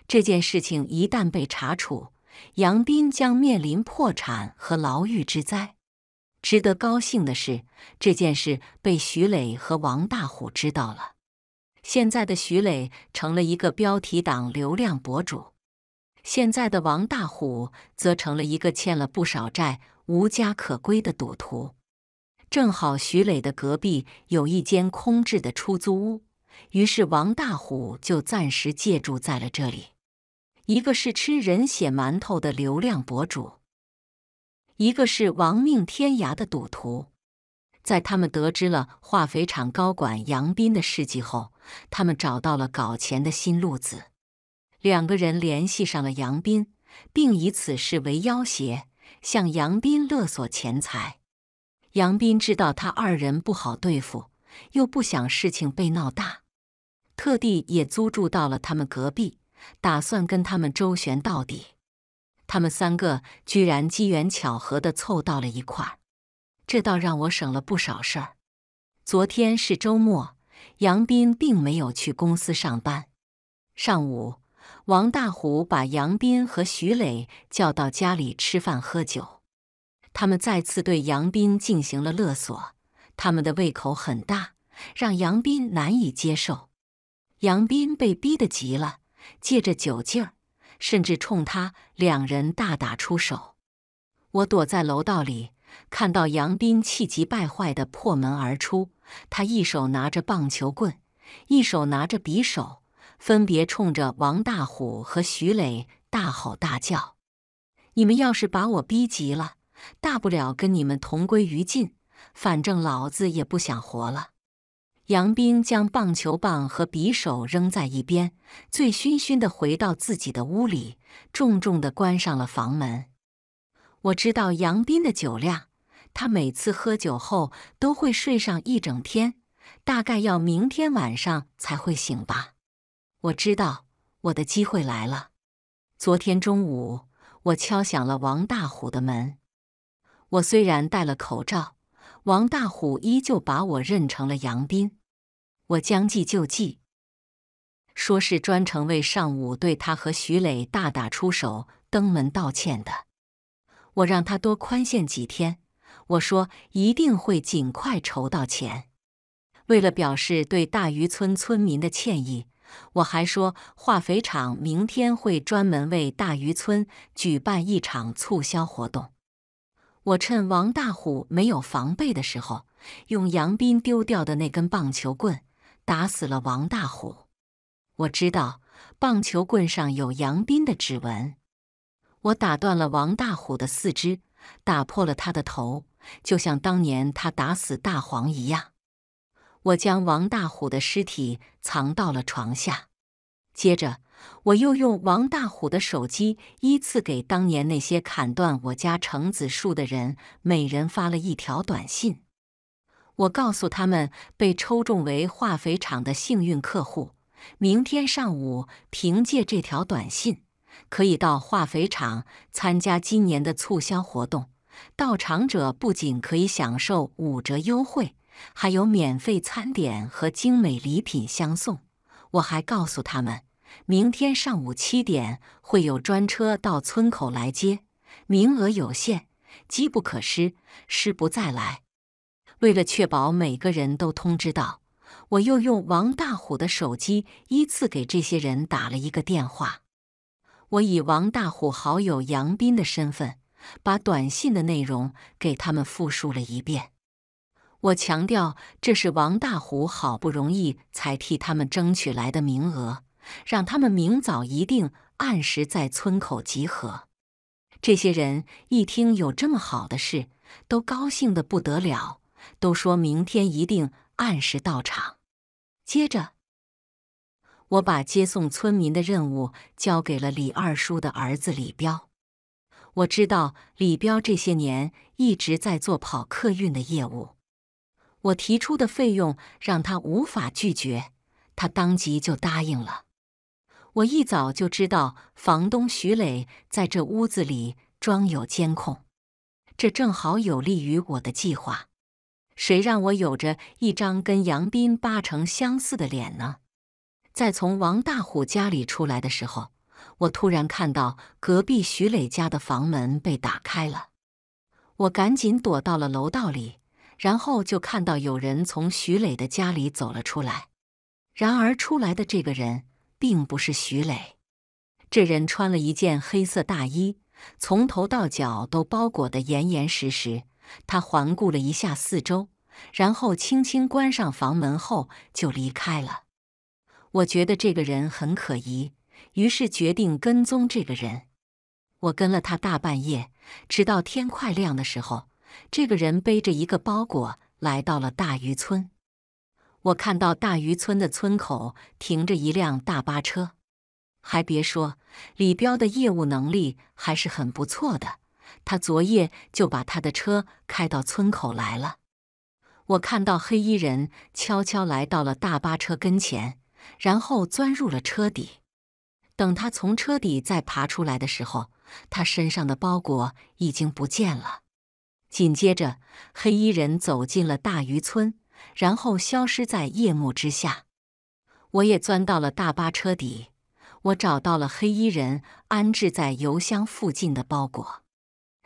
Speaker 1: 这件事情一旦被查处，杨斌将面临破产和牢狱之灾。值得高兴的是，这件事被徐磊和王大虎知道了。现在的徐磊成了一个标题党流量博主，现在的王大虎则成了一个欠了不少债、无家可归的赌徒。正好徐磊的隔壁有一间空置的出租屋，于是王大虎就暂时借住在了这里。一个是吃人血馒头的流量博主，一个是亡命天涯的赌徒。在他们得知了化肥厂高管杨斌的事迹后，他们找到了搞钱的新路子。两个人联系上了杨斌，并以此事为要挟，向杨斌勒索钱财。杨斌知道他二人不好对付，又不想事情被闹大，特地也租住到了他们隔壁，打算跟他们周旋到底。他们三个居然机缘巧合的凑到了一块儿，这倒让我省了不少事儿。昨天是周末，杨斌并没有去公司上班。上午，王大虎把杨斌和徐磊叫到家里吃饭喝酒。他们再次对杨斌进行了勒索，他们的胃口很大，让杨斌难以接受。杨斌被逼得急了，借着酒劲儿，甚至冲他两人大打出手。我躲在楼道里，看到杨斌气急败坏地破门而出，他一手拿着棒球棍，一手拿着匕首，分别冲着王大虎和徐磊大吼大叫：“你们要是把我逼急了！”大不了跟你们同归于尽，反正老子也不想活了。杨斌将棒球棒和匕首扔在一边，醉醺醺地回到自己的屋里，重重地关上了房门。我知道杨斌的酒量，他每次喝酒后都会睡上一整天，大概要明天晚上才会醒吧。我知道我的机会来了。昨天中午，我敲响了王大虎的门。我虽然戴了口罩，王大虎依旧把我认成了杨斌。我将计就计，说是专程为上午对他和徐磊大打出手登门道歉的。我让他多宽限几天，我说一定会尽快筹到钱。为了表示对大渔村村民的歉意，我还说化肥厂明天会专门为大渔村举办一场促销活动。我趁王大虎没有防备的时候，用杨斌丢掉的那根棒球棍打死了王大虎。我知道棒球棍上有杨斌的指纹。我打断了王大虎的四肢，打破了他的头，就像当年他打死大黄一样。我将王大虎的尸体藏到了床下，接着。我又用王大虎的手机依次给当年那些砍断我家橙子树的人每人发了一条短信。我告诉他们，被抽中为化肥厂的幸运客户，明天上午凭借这条短信，可以到化肥厂参加今年的促销活动。到场者不仅可以享受五折优惠，还有免费餐点和精美礼品相送。我还告诉他们。明天上午七点会有专车到村口来接，名额有限，机不可失，失不再来。为了确保每个人都通知到，我又用王大虎的手机依次给这些人打了一个电话。我以王大虎好友杨斌的身份，把短信的内容给他们复述了一遍。我强调，这是王大虎好不容易才替他们争取来的名额。让他们明早一定按时在村口集合。这些人一听有这么好的事，都高兴得不得了，都说明天一定按时到场。接着，我把接送村民的任务交给了李二叔的儿子李彪。我知道李彪这些年一直在做跑客运的业务，我提出的费用让他无法拒绝，他当即就答应了。我一早就知道房东徐磊在这屋子里装有监控，这正好有利于我的计划。谁让我有着一张跟杨斌八成相似的脸呢？在从王大虎家里出来的时候，我突然看到隔壁徐磊家的房门被打开了，我赶紧躲到了楼道里，然后就看到有人从徐磊的家里走了出来。然而出来的这个人。并不是徐磊，这人穿了一件黑色大衣，从头到脚都包裹得严严实实。他环顾了一下四周，然后轻轻关上房门后就离开了。我觉得这个人很可疑，于是决定跟踪这个人。我跟了他大半夜，直到天快亮的时候，这个人背着一个包裹来到了大渔村。我看到大渔村的村口停着一辆大巴车，还别说，李彪的业务能力还是很不错的。他昨夜就把他的车开到村口来了。我看到黑衣人悄悄来到了大巴车跟前，然后钻入了车底。等他从车底再爬出来的时候，他身上的包裹已经不见了。紧接着，黑衣人走进了大渔村。然后消失在夜幕之下。我也钻到了大巴车底。我找到了黑衣人安置在油箱附近的包裹，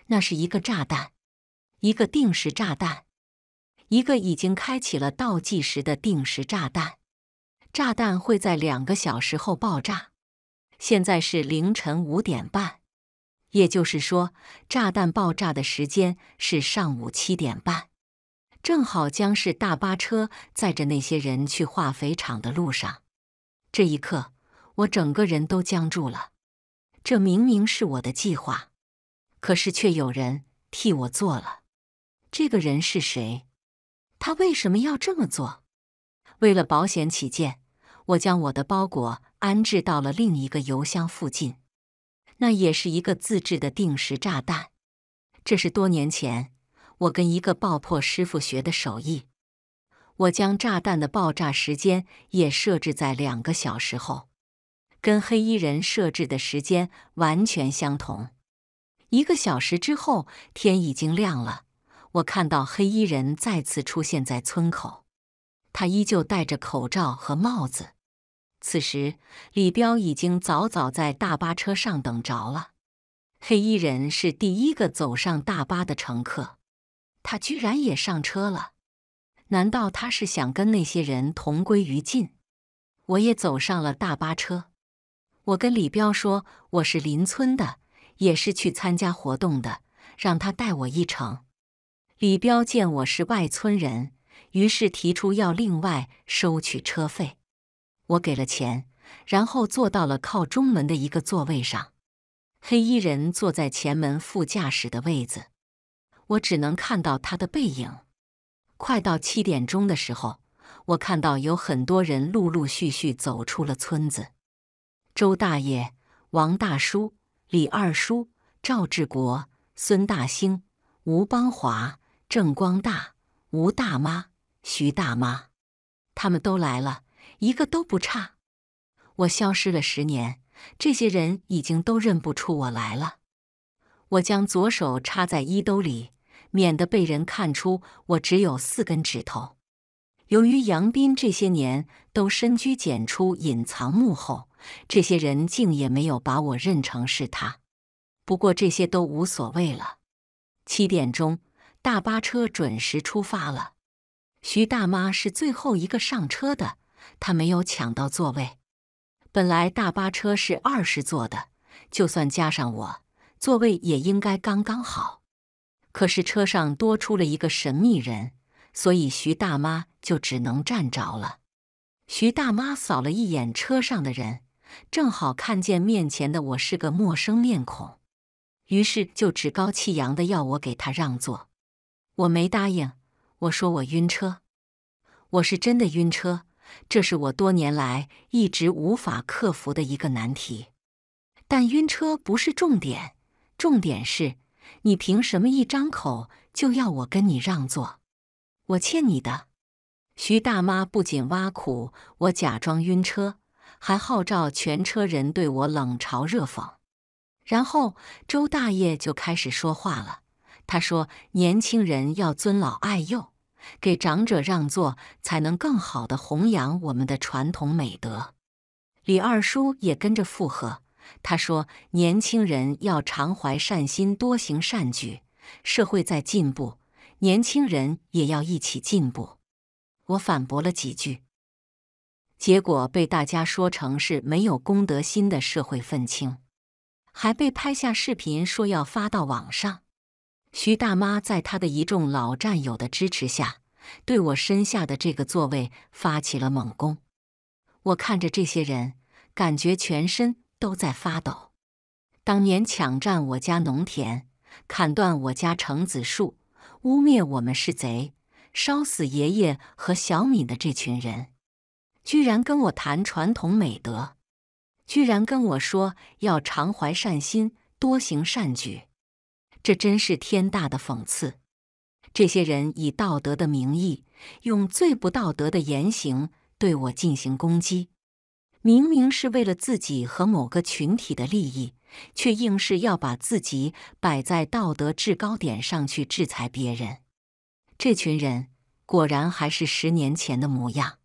Speaker 1: 那是一个炸弹，一个定时炸弹，一个已经开启了倒计时的定时炸弹。炸弹会在两个小时后爆炸。现在是凌晨五点半，也就是说，炸弹爆炸的时间是上午七点半。正好，将是大巴车载着那些人去化肥厂的路上。这一刻，我整个人都僵住了。这明明是我的计划，可是却有人替我做了。这个人是谁？他为什么要这么做？为了保险起见，我将我的包裹安置到了另一个油箱附近。那也是一个自制的定时炸弹。这是多年前。我跟一个爆破师傅学的手艺，我将炸弹的爆炸时间也设置在两个小时后，跟黑衣人设置的时间完全相同。一个小时之后，天已经亮了，我看到黑衣人再次出现在村口，他依旧戴着口罩和帽子。此时，李彪已经早早在大巴车上等着了。黑衣人是第一个走上大巴的乘客。他居然也上车了，难道他是想跟那些人同归于尽？我也走上了大巴车，我跟李彪说我是邻村的，也是去参加活动的，让他带我一程。李彪见我是外村人，于是提出要另外收取车费。我给了钱，然后坐到了靠中门的一个座位上。黑衣人坐在前门副驾驶的位子。我只能看到他的背影。快到七点钟的时候，我看到有很多人陆陆续续走出了村子。周大爷、王大叔、李二叔、赵志国、孙大兴、吴邦华、郑光大、吴大妈、徐大妈，他们都来了，一个都不差。我消失了十年，这些人已经都认不出我来了。我将左手插在衣兜里。免得被人看出我只有四根指头。由于杨斌这些年都深居简出，隐藏幕后，这些人竟也没有把我认成是他。不过这些都无所谓了。七点钟，大巴车准时出发了。徐大妈是最后一个上车的，她没有抢到座位。本来大巴车是二十座的，就算加上我，座位也应该刚刚好。可是车上多出了一个神秘人，所以徐大妈就只能站着了。徐大妈扫了一眼车上的人，正好看见面前的我是个陌生面孔，于是就趾高气扬的要我给他让座。我没答应，我说我晕车，我是真的晕车，这是我多年来一直无法克服的一个难题。但晕车不是重点，重点是。你凭什么一张口就要我跟你让座？我欠你的！徐大妈不仅挖苦我假装晕车，还号召全车人对我冷嘲热讽。然后周大爷就开始说话了，他说：“年轻人要尊老爱幼，给长者让座，才能更好的弘扬我们的传统美德。”李二叔也跟着附和。他说：“年轻人要常怀善心，多行善举。社会在进步，年轻人也要一起进步。”我反驳了几句，结果被大家说成是没有公德心的社会愤青，还被拍下视频说要发到网上。徐大妈在她的一众老战友的支持下，对我身下的这个座位发起了猛攻。我看着这些人，感觉全身。都在发抖。当年抢占我家农田、砍断我家橙子树、污蔑我们是贼、烧死爷爷和小敏的这群人，居然跟我谈传统美德，居然跟我说要常怀善心、多行善举，这真是天大的讽刺！这些人以道德的名义，用最不道德的言行对我进行攻击。明明是为了自己和某个群体的利益，却硬是要把自己摆在道德制高点上去制裁别人。这群人果然还是十年前的模样，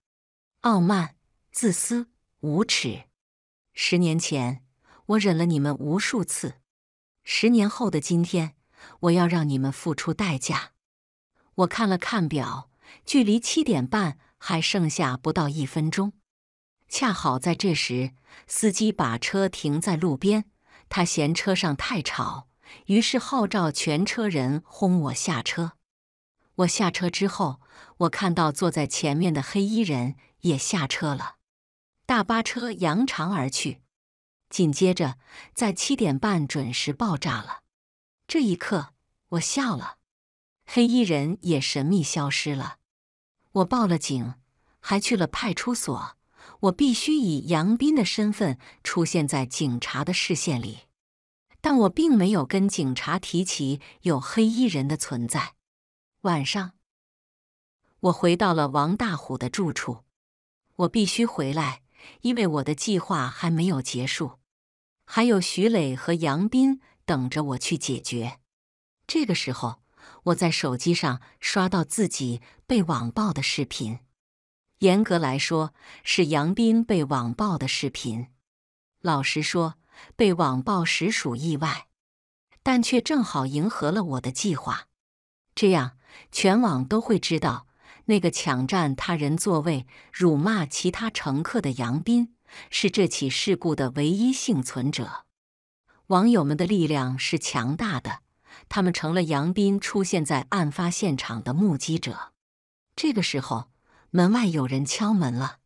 Speaker 1: 傲慢、自私、无耻。十年前我忍了你们无数次，十年后的今天，我要让你们付出代价。我看了看表，距离七点半还剩下不到一分钟。恰好在这时，司机把车停在路边。他嫌车上太吵，于是号召全车人轰我下车。我下车之后，我看到坐在前面的黑衣人也下车了。大巴车扬长而去，紧接着在七点半准时爆炸了。这一刻，我笑了。黑衣人也神秘消失了。我报了警，还去了派出所。我必须以杨斌的身份出现在警察的视线里，但我并没有跟警察提起有黑衣人的存在。晚上，我回到了王大虎的住处。我必须回来，因为我的计划还没有结束，还有徐磊和杨斌等着我去解决。这个时候，我在手机上刷到自己被网暴的视频。严格来说，是杨斌被网暴的视频。老实说，被网暴实属意外，但却正好迎合了我的计划。这样，全网都会知道，那个抢占他人座位、辱骂其他乘客的杨斌，是这起事故的唯一幸存者。网友们的力量是强大的，他们成了杨斌出现在案发现场的目击者。这个时候。门外有人敲门了。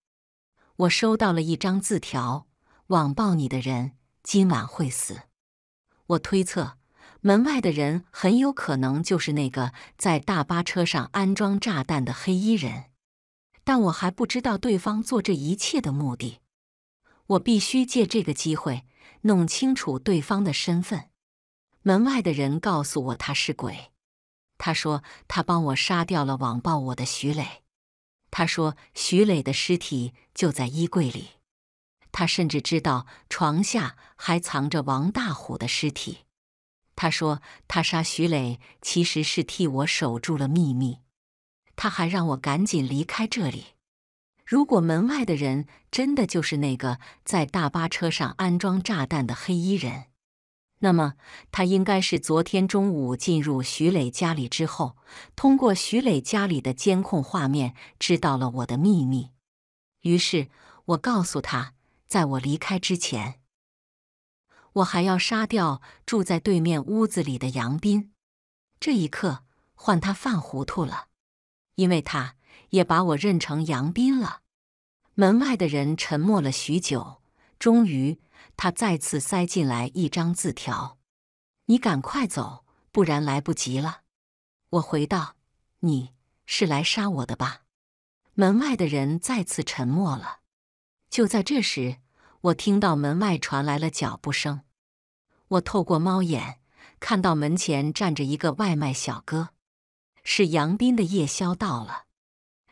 Speaker 1: 我收到了一张字条，网暴你的人今晚会死。我推测门外的人很有可能就是那个在大巴车上安装炸弹的黑衣人，但我还不知道对方做这一切的目的。我必须借这个机会弄清楚对方的身份。门外的人告诉我他是鬼。他说他帮我杀掉了网暴我的徐磊。他说：“徐磊的尸体就在衣柜里，他甚至知道床下还藏着王大虎的尸体。”他说：“他杀徐磊其实是替我守住了秘密。”他还让我赶紧离开这里。如果门外的人真的就是那个在大巴车上安装炸弹的黑衣人。那么，他应该是昨天中午进入徐磊家里之后，通过徐磊家里的监控画面知道了我的秘密。于是我告诉他，在我离开之前，我还要杀掉住在对面屋子里的杨斌。这一刻，换他犯糊涂了，因为他也把我认成杨斌了。门外的人沉默了许久，终于。他再次塞进来一张字条：“你赶快走，不然来不及了。”我回道：“你是来杀我的吧？”门外的人再次沉默了。就在这时，我听到门外传来了脚步声。我透过猫眼看到门前站着一个外卖小哥，是杨斌的夜宵到了。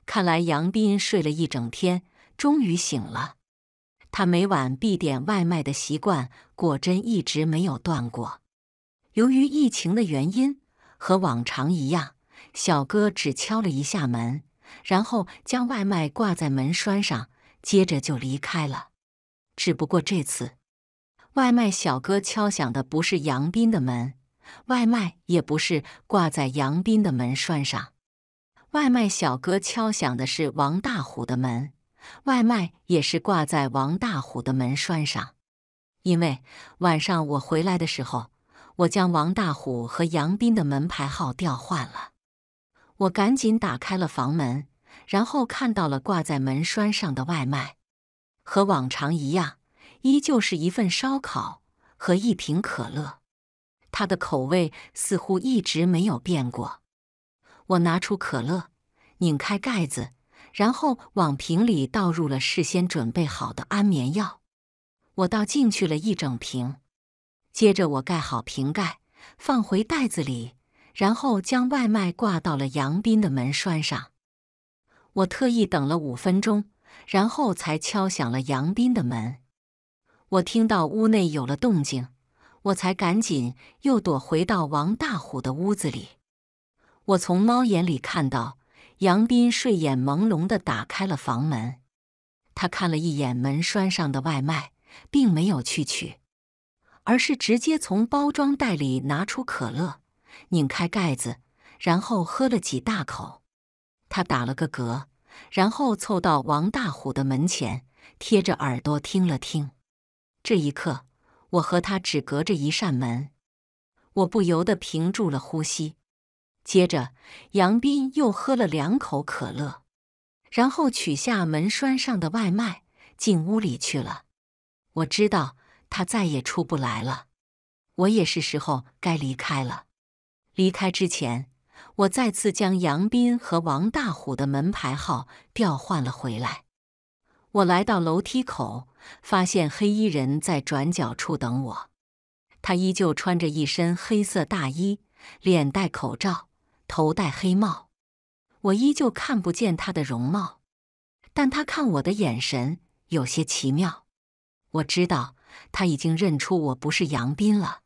Speaker 1: 看来杨斌睡了一整天，终于醒了。他每晚必点外卖的习惯，果真一直没有断过。由于疫情的原因，和往常一样，小哥只敲了一下门，然后将外卖挂在门栓上，接着就离开了。只不过这次，外卖小哥敲响的不是杨斌的门，外卖也不是挂在杨斌的门栓上，外卖小哥敲响的是王大虎的门。外卖也是挂在王大虎的门栓上，因为晚上我回来的时候，我将王大虎和杨斌的门牌号调换了。我赶紧打开了房门，然后看到了挂在门栓上的外卖，和往常一样，依旧是一份烧烤和一瓶可乐。它的口味似乎一直没有变过。我拿出可乐，拧开盖子。然后往瓶里倒入了事先准备好的安眠药，我倒进去了一整瓶。接着我盖好瓶盖，放回袋子里，然后将外卖挂到了杨斌的门栓上。我特意等了五分钟，然后才敲响了杨斌的门。我听到屋内有了动静，我才赶紧又躲回到王大虎的屋子里。我从猫眼里看到。杨斌睡眼朦胧地打开了房门，他看了一眼门栓上的外卖，并没有去取，而是直接从包装袋里拿出可乐，拧开盖子，然后喝了几大口。他打了个嗝，然后凑到王大虎的门前，贴着耳朵听了听。这一刻，我和他只隔着一扇门，我不由得屏住了呼吸。接着，杨斌又喝了两口可乐，然后取下门栓上的外卖进屋里去了。我知道他再也出不来了，我也是时候该离开了。离开之前，我再次将杨斌和王大虎的门牌号调换了回来。我来到楼梯口，发现黑衣人在转角处等我，他依旧穿着一身黑色大衣，脸戴口罩。头戴黑帽，我依旧看不见他的容貌，但他看我的眼神有些奇妙。我知道他已经认出我不是杨斌了。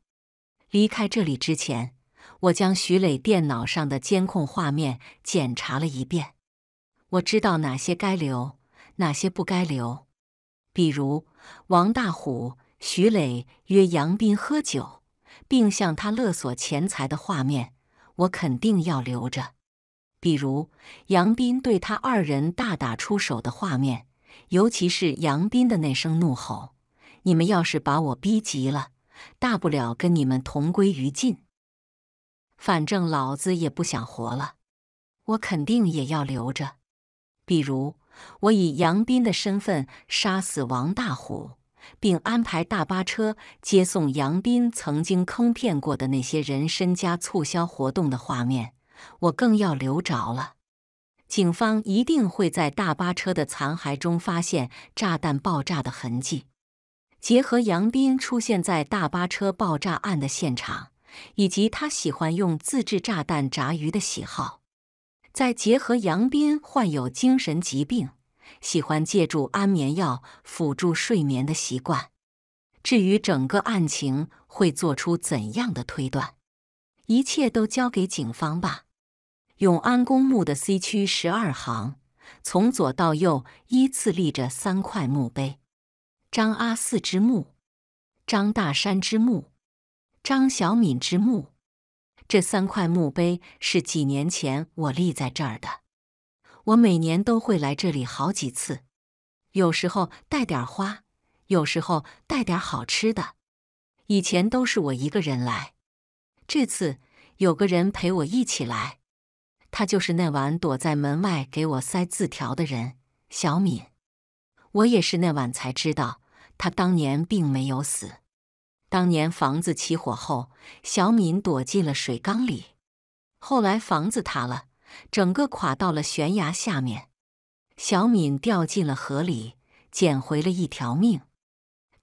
Speaker 1: 离开这里之前，我将徐磊电脑上的监控画面检查了一遍。我知道哪些该留，哪些不该留。比如王大虎、徐磊约杨斌喝酒，并向他勒索钱财的画面。我肯定要留着，比如杨斌对他二人大打出手的画面，尤其是杨斌的那声怒吼：“你们要是把我逼急了，大不了跟你们同归于尽，反正老子也不想活了。”我肯定也要留着，比如我以杨斌的身份杀死王大虎。并安排大巴车接送杨斌曾经坑骗过的那些人，身家促销活动的画面，我更要留着了。警方一定会在大巴车的残骸中发现炸弹爆炸的痕迹。结合杨斌出现在大巴车爆炸案的现场，以及他喜欢用自制炸弹炸鱼的喜好，再结合杨斌患有精神疾病。喜欢借助安眠药辅助睡眠的习惯。至于整个案情会做出怎样的推断，一切都交给警方吧。永安公墓的 C 区十二行，从左到右依次立着三块墓碑：张阿四之墓、张大山之墓、张小敏之墓。这三块墓碑是几年前我立在这儿的。我每年都会来这里好几次，有时候带点花，有时候带点好吃的。以前都是我一个人来，这次有个人陪我一起来，他就是那晚躲在门外给我塞字条的人，小敏。我也是那晚才知道，他当年并没有死。当年房子起火后，小敏躲进了水缸里，后来房子塌了。整个垮到了悬崖下面，小敏掉进了河里，捡回了一条命。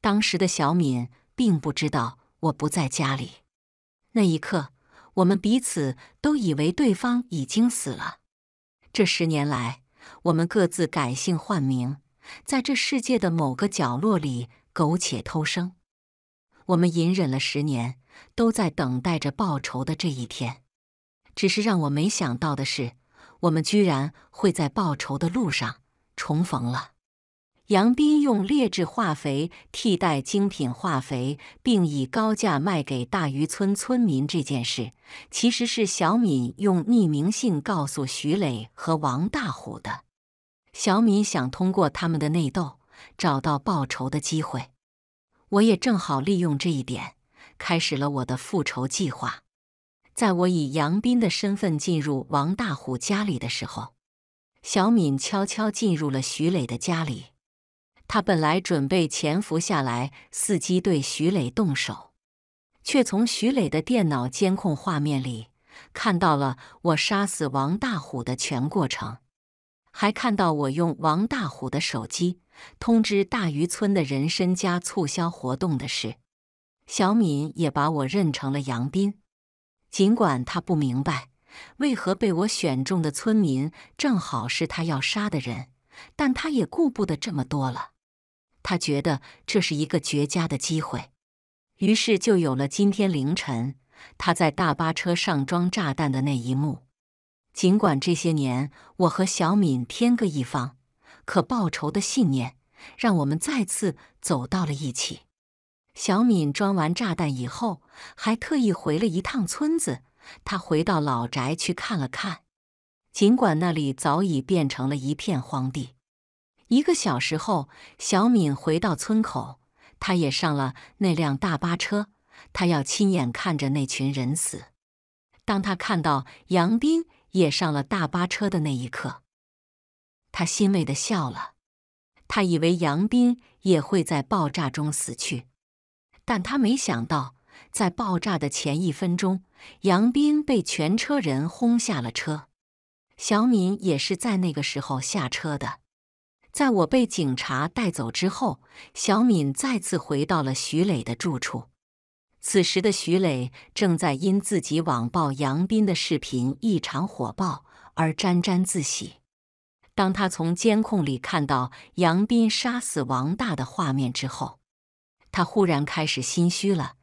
Speaker 1: 当时的小敏并不知道我不在家里。那一刻，我们彼此都以为对方已经死了。这十年来，我们各自改姓换名，在这世界的某个角落里苟且偷生。我们隐忍了十年，都在等待着报仇的这一天。只是让我没想到的是，我们居然会在报仇的路上重逢了。杨斌用劣质化肥替代精品化肥，并以高价卖给大渔村村民这件事，其实是小敏用匿名信告诉徐磊和王大虎的。小敏想通过他们的内斗找到报仇的机会，我也正好利用这一点，开始了我的复仇计划。在我以杨斌的身份进入王大虎家里的时候，小敏悄悄进入了徐磊的家里。他本来准备潜伏下来，伺机对徐磊动手，却从徐磊的电脑监控画面里看到了我杀死王大虎的全过程，还看到我用王大虎的手机通知大渔村的人参加促销活动的事。小敏也把我认成了杨斌。尽管他不明白为何被我选中的村民正好是他要杀的人，但他也顾不得这么多了。他觉得这是一个绝佳的机会，于是就有了今天凌晨他在大巴车上装炸弹的那一幕。尽管这些年我和小敏天各一方，可报仇的信念让我们再次走到了一起。小敏装完炸弹以后，还特意回了一趟村子。他回到老宅去看了看，尽管那里早已变成了一片荒地。一个小时后，小敏回到村口，她也上了那辆大巴车。她要亲眼看着那群人死。当她看到杨斌也上了大巴车的那一刻，他欣慰的笑了。他以为杨斌也会在爆炸中死去。但他没想到，在爆炸的前一分钟，杨斌被全车人轰下了车。小敏也是在那个时候下车的。在我被警察带走之后，小敏再次回到了徐磊的住处。此时的徐磊正在因自己网暴杨斌的视频异常火爆而沾沾自喜。当他从监控里看到杨斌杀死王大的画面之后，他忽然开始心虚了，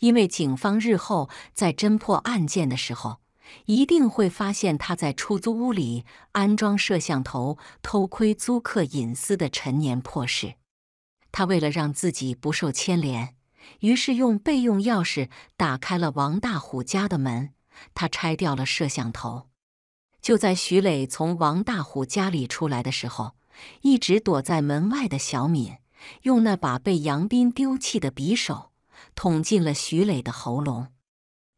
Speaker 1: 因为警方日后在侦破案件的时候，一定会发现他在出租屋里安装摄像头偷窥租客隐私的陈年破事。他为了让自己不受牵连，于是用备用钥匙打开了王大虎家的门，他拆掉了摄像头。就在徐磊从王大虎家里出来的时候，一直躲在门外的小敏。用那把被杨斌丢弃的匕首捅进了徐磊的喉咙，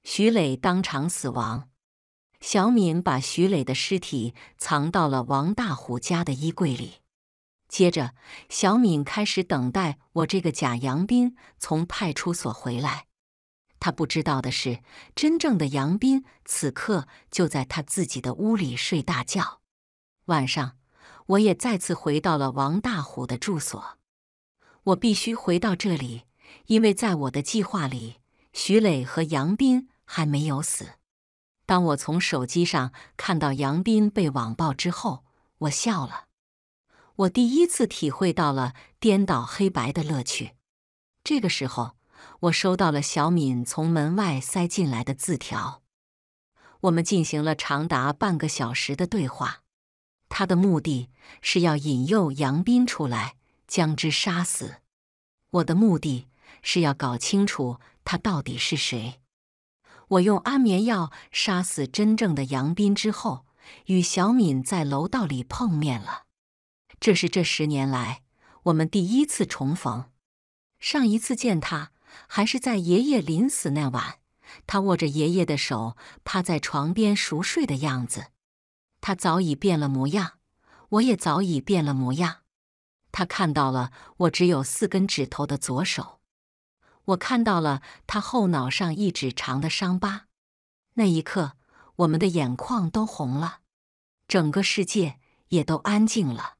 Speaker 1: 徐磊当场死亡。小敏把徐磊的尸体藏到了王大虎家的衣柜里。接着，小敏开始等待我这个假杨斌从派出所回来。他不知道的是，真正的杨斌此刻就在他自己的屋里睡大觉。晚上，我也再次回到了王大虎的住所。我必须回到这里，因为在我的计划里，徐磊和杨斌还没有死。当我从手机上看到杨斌被网暴之后，我笑了。我第一次体会到了颠倒黑白的乐趣。这个时候，我收到了小敏从门外塞进来的字条。我们进行了长达半个小时的对话，他的目的是要引诱杨斌出来。将之杀死。我的目的是要搞清楚他到底是谁。我用安眠药杀死真正的杨斌之后，与小敏在楼道里碰面了。这是这十年来我们第一次重逢。上一次见他，还是在爷爷临死那晚，他握着爷爷的手，趴在床边熟睡的样子。他早已变了模样，我也早已变了模样。他看到了我只有四根指头的左手，我看到了他后脑上一指长的伤疤。那一刻，我们的眼眶都红了，整个世界也都安静了。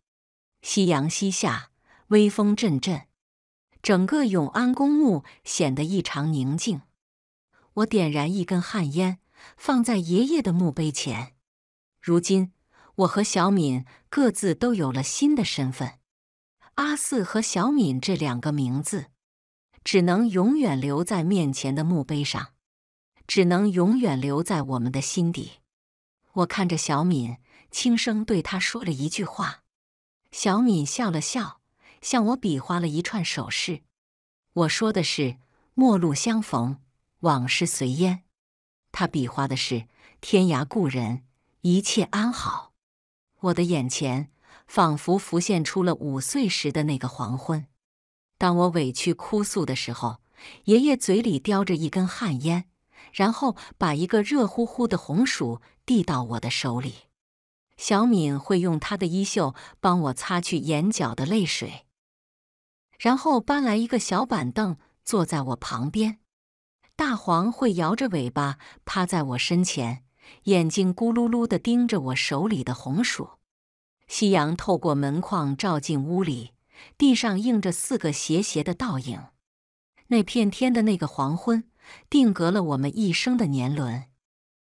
Speaker 1: 夕阳西下，微风阵阵，整个永安公墓显得异常宁静。我点燃一根旱烟，放在爷爷的墓碑前。如今，我和小敏各自都有了新的身份。阿四和小敏这两个名字，只能永远留在面前的墓碑上，只能永远留在我们的心底。我看着小敏，轻声对他说了一句：“话。”小敏笑了笑，向我比划了一串手势。我说的是“陌路相逢，往事随烟”，他比划的是“天涯故人，一切安好”。我的眼前。仿佛浮现出了五岁时的那个黄昏，当我委屈哭诉的时候，爷爷嘴里叼着一根旱烟，然后把一个热乎乎的红薯递到我的手里。小敏会用她的衣袖帮我擦去眼角的泪水，然后搬来一个小板凳坐在我旁边。大黄会摇着尾巴趴在我身前，眼睛咕噜噜地盯着我手里的红薯。夕阳透过门框照进屋里，地上映着四个斜斜的倒影。那片天的那个黄昏，定格了我们一生的年轮。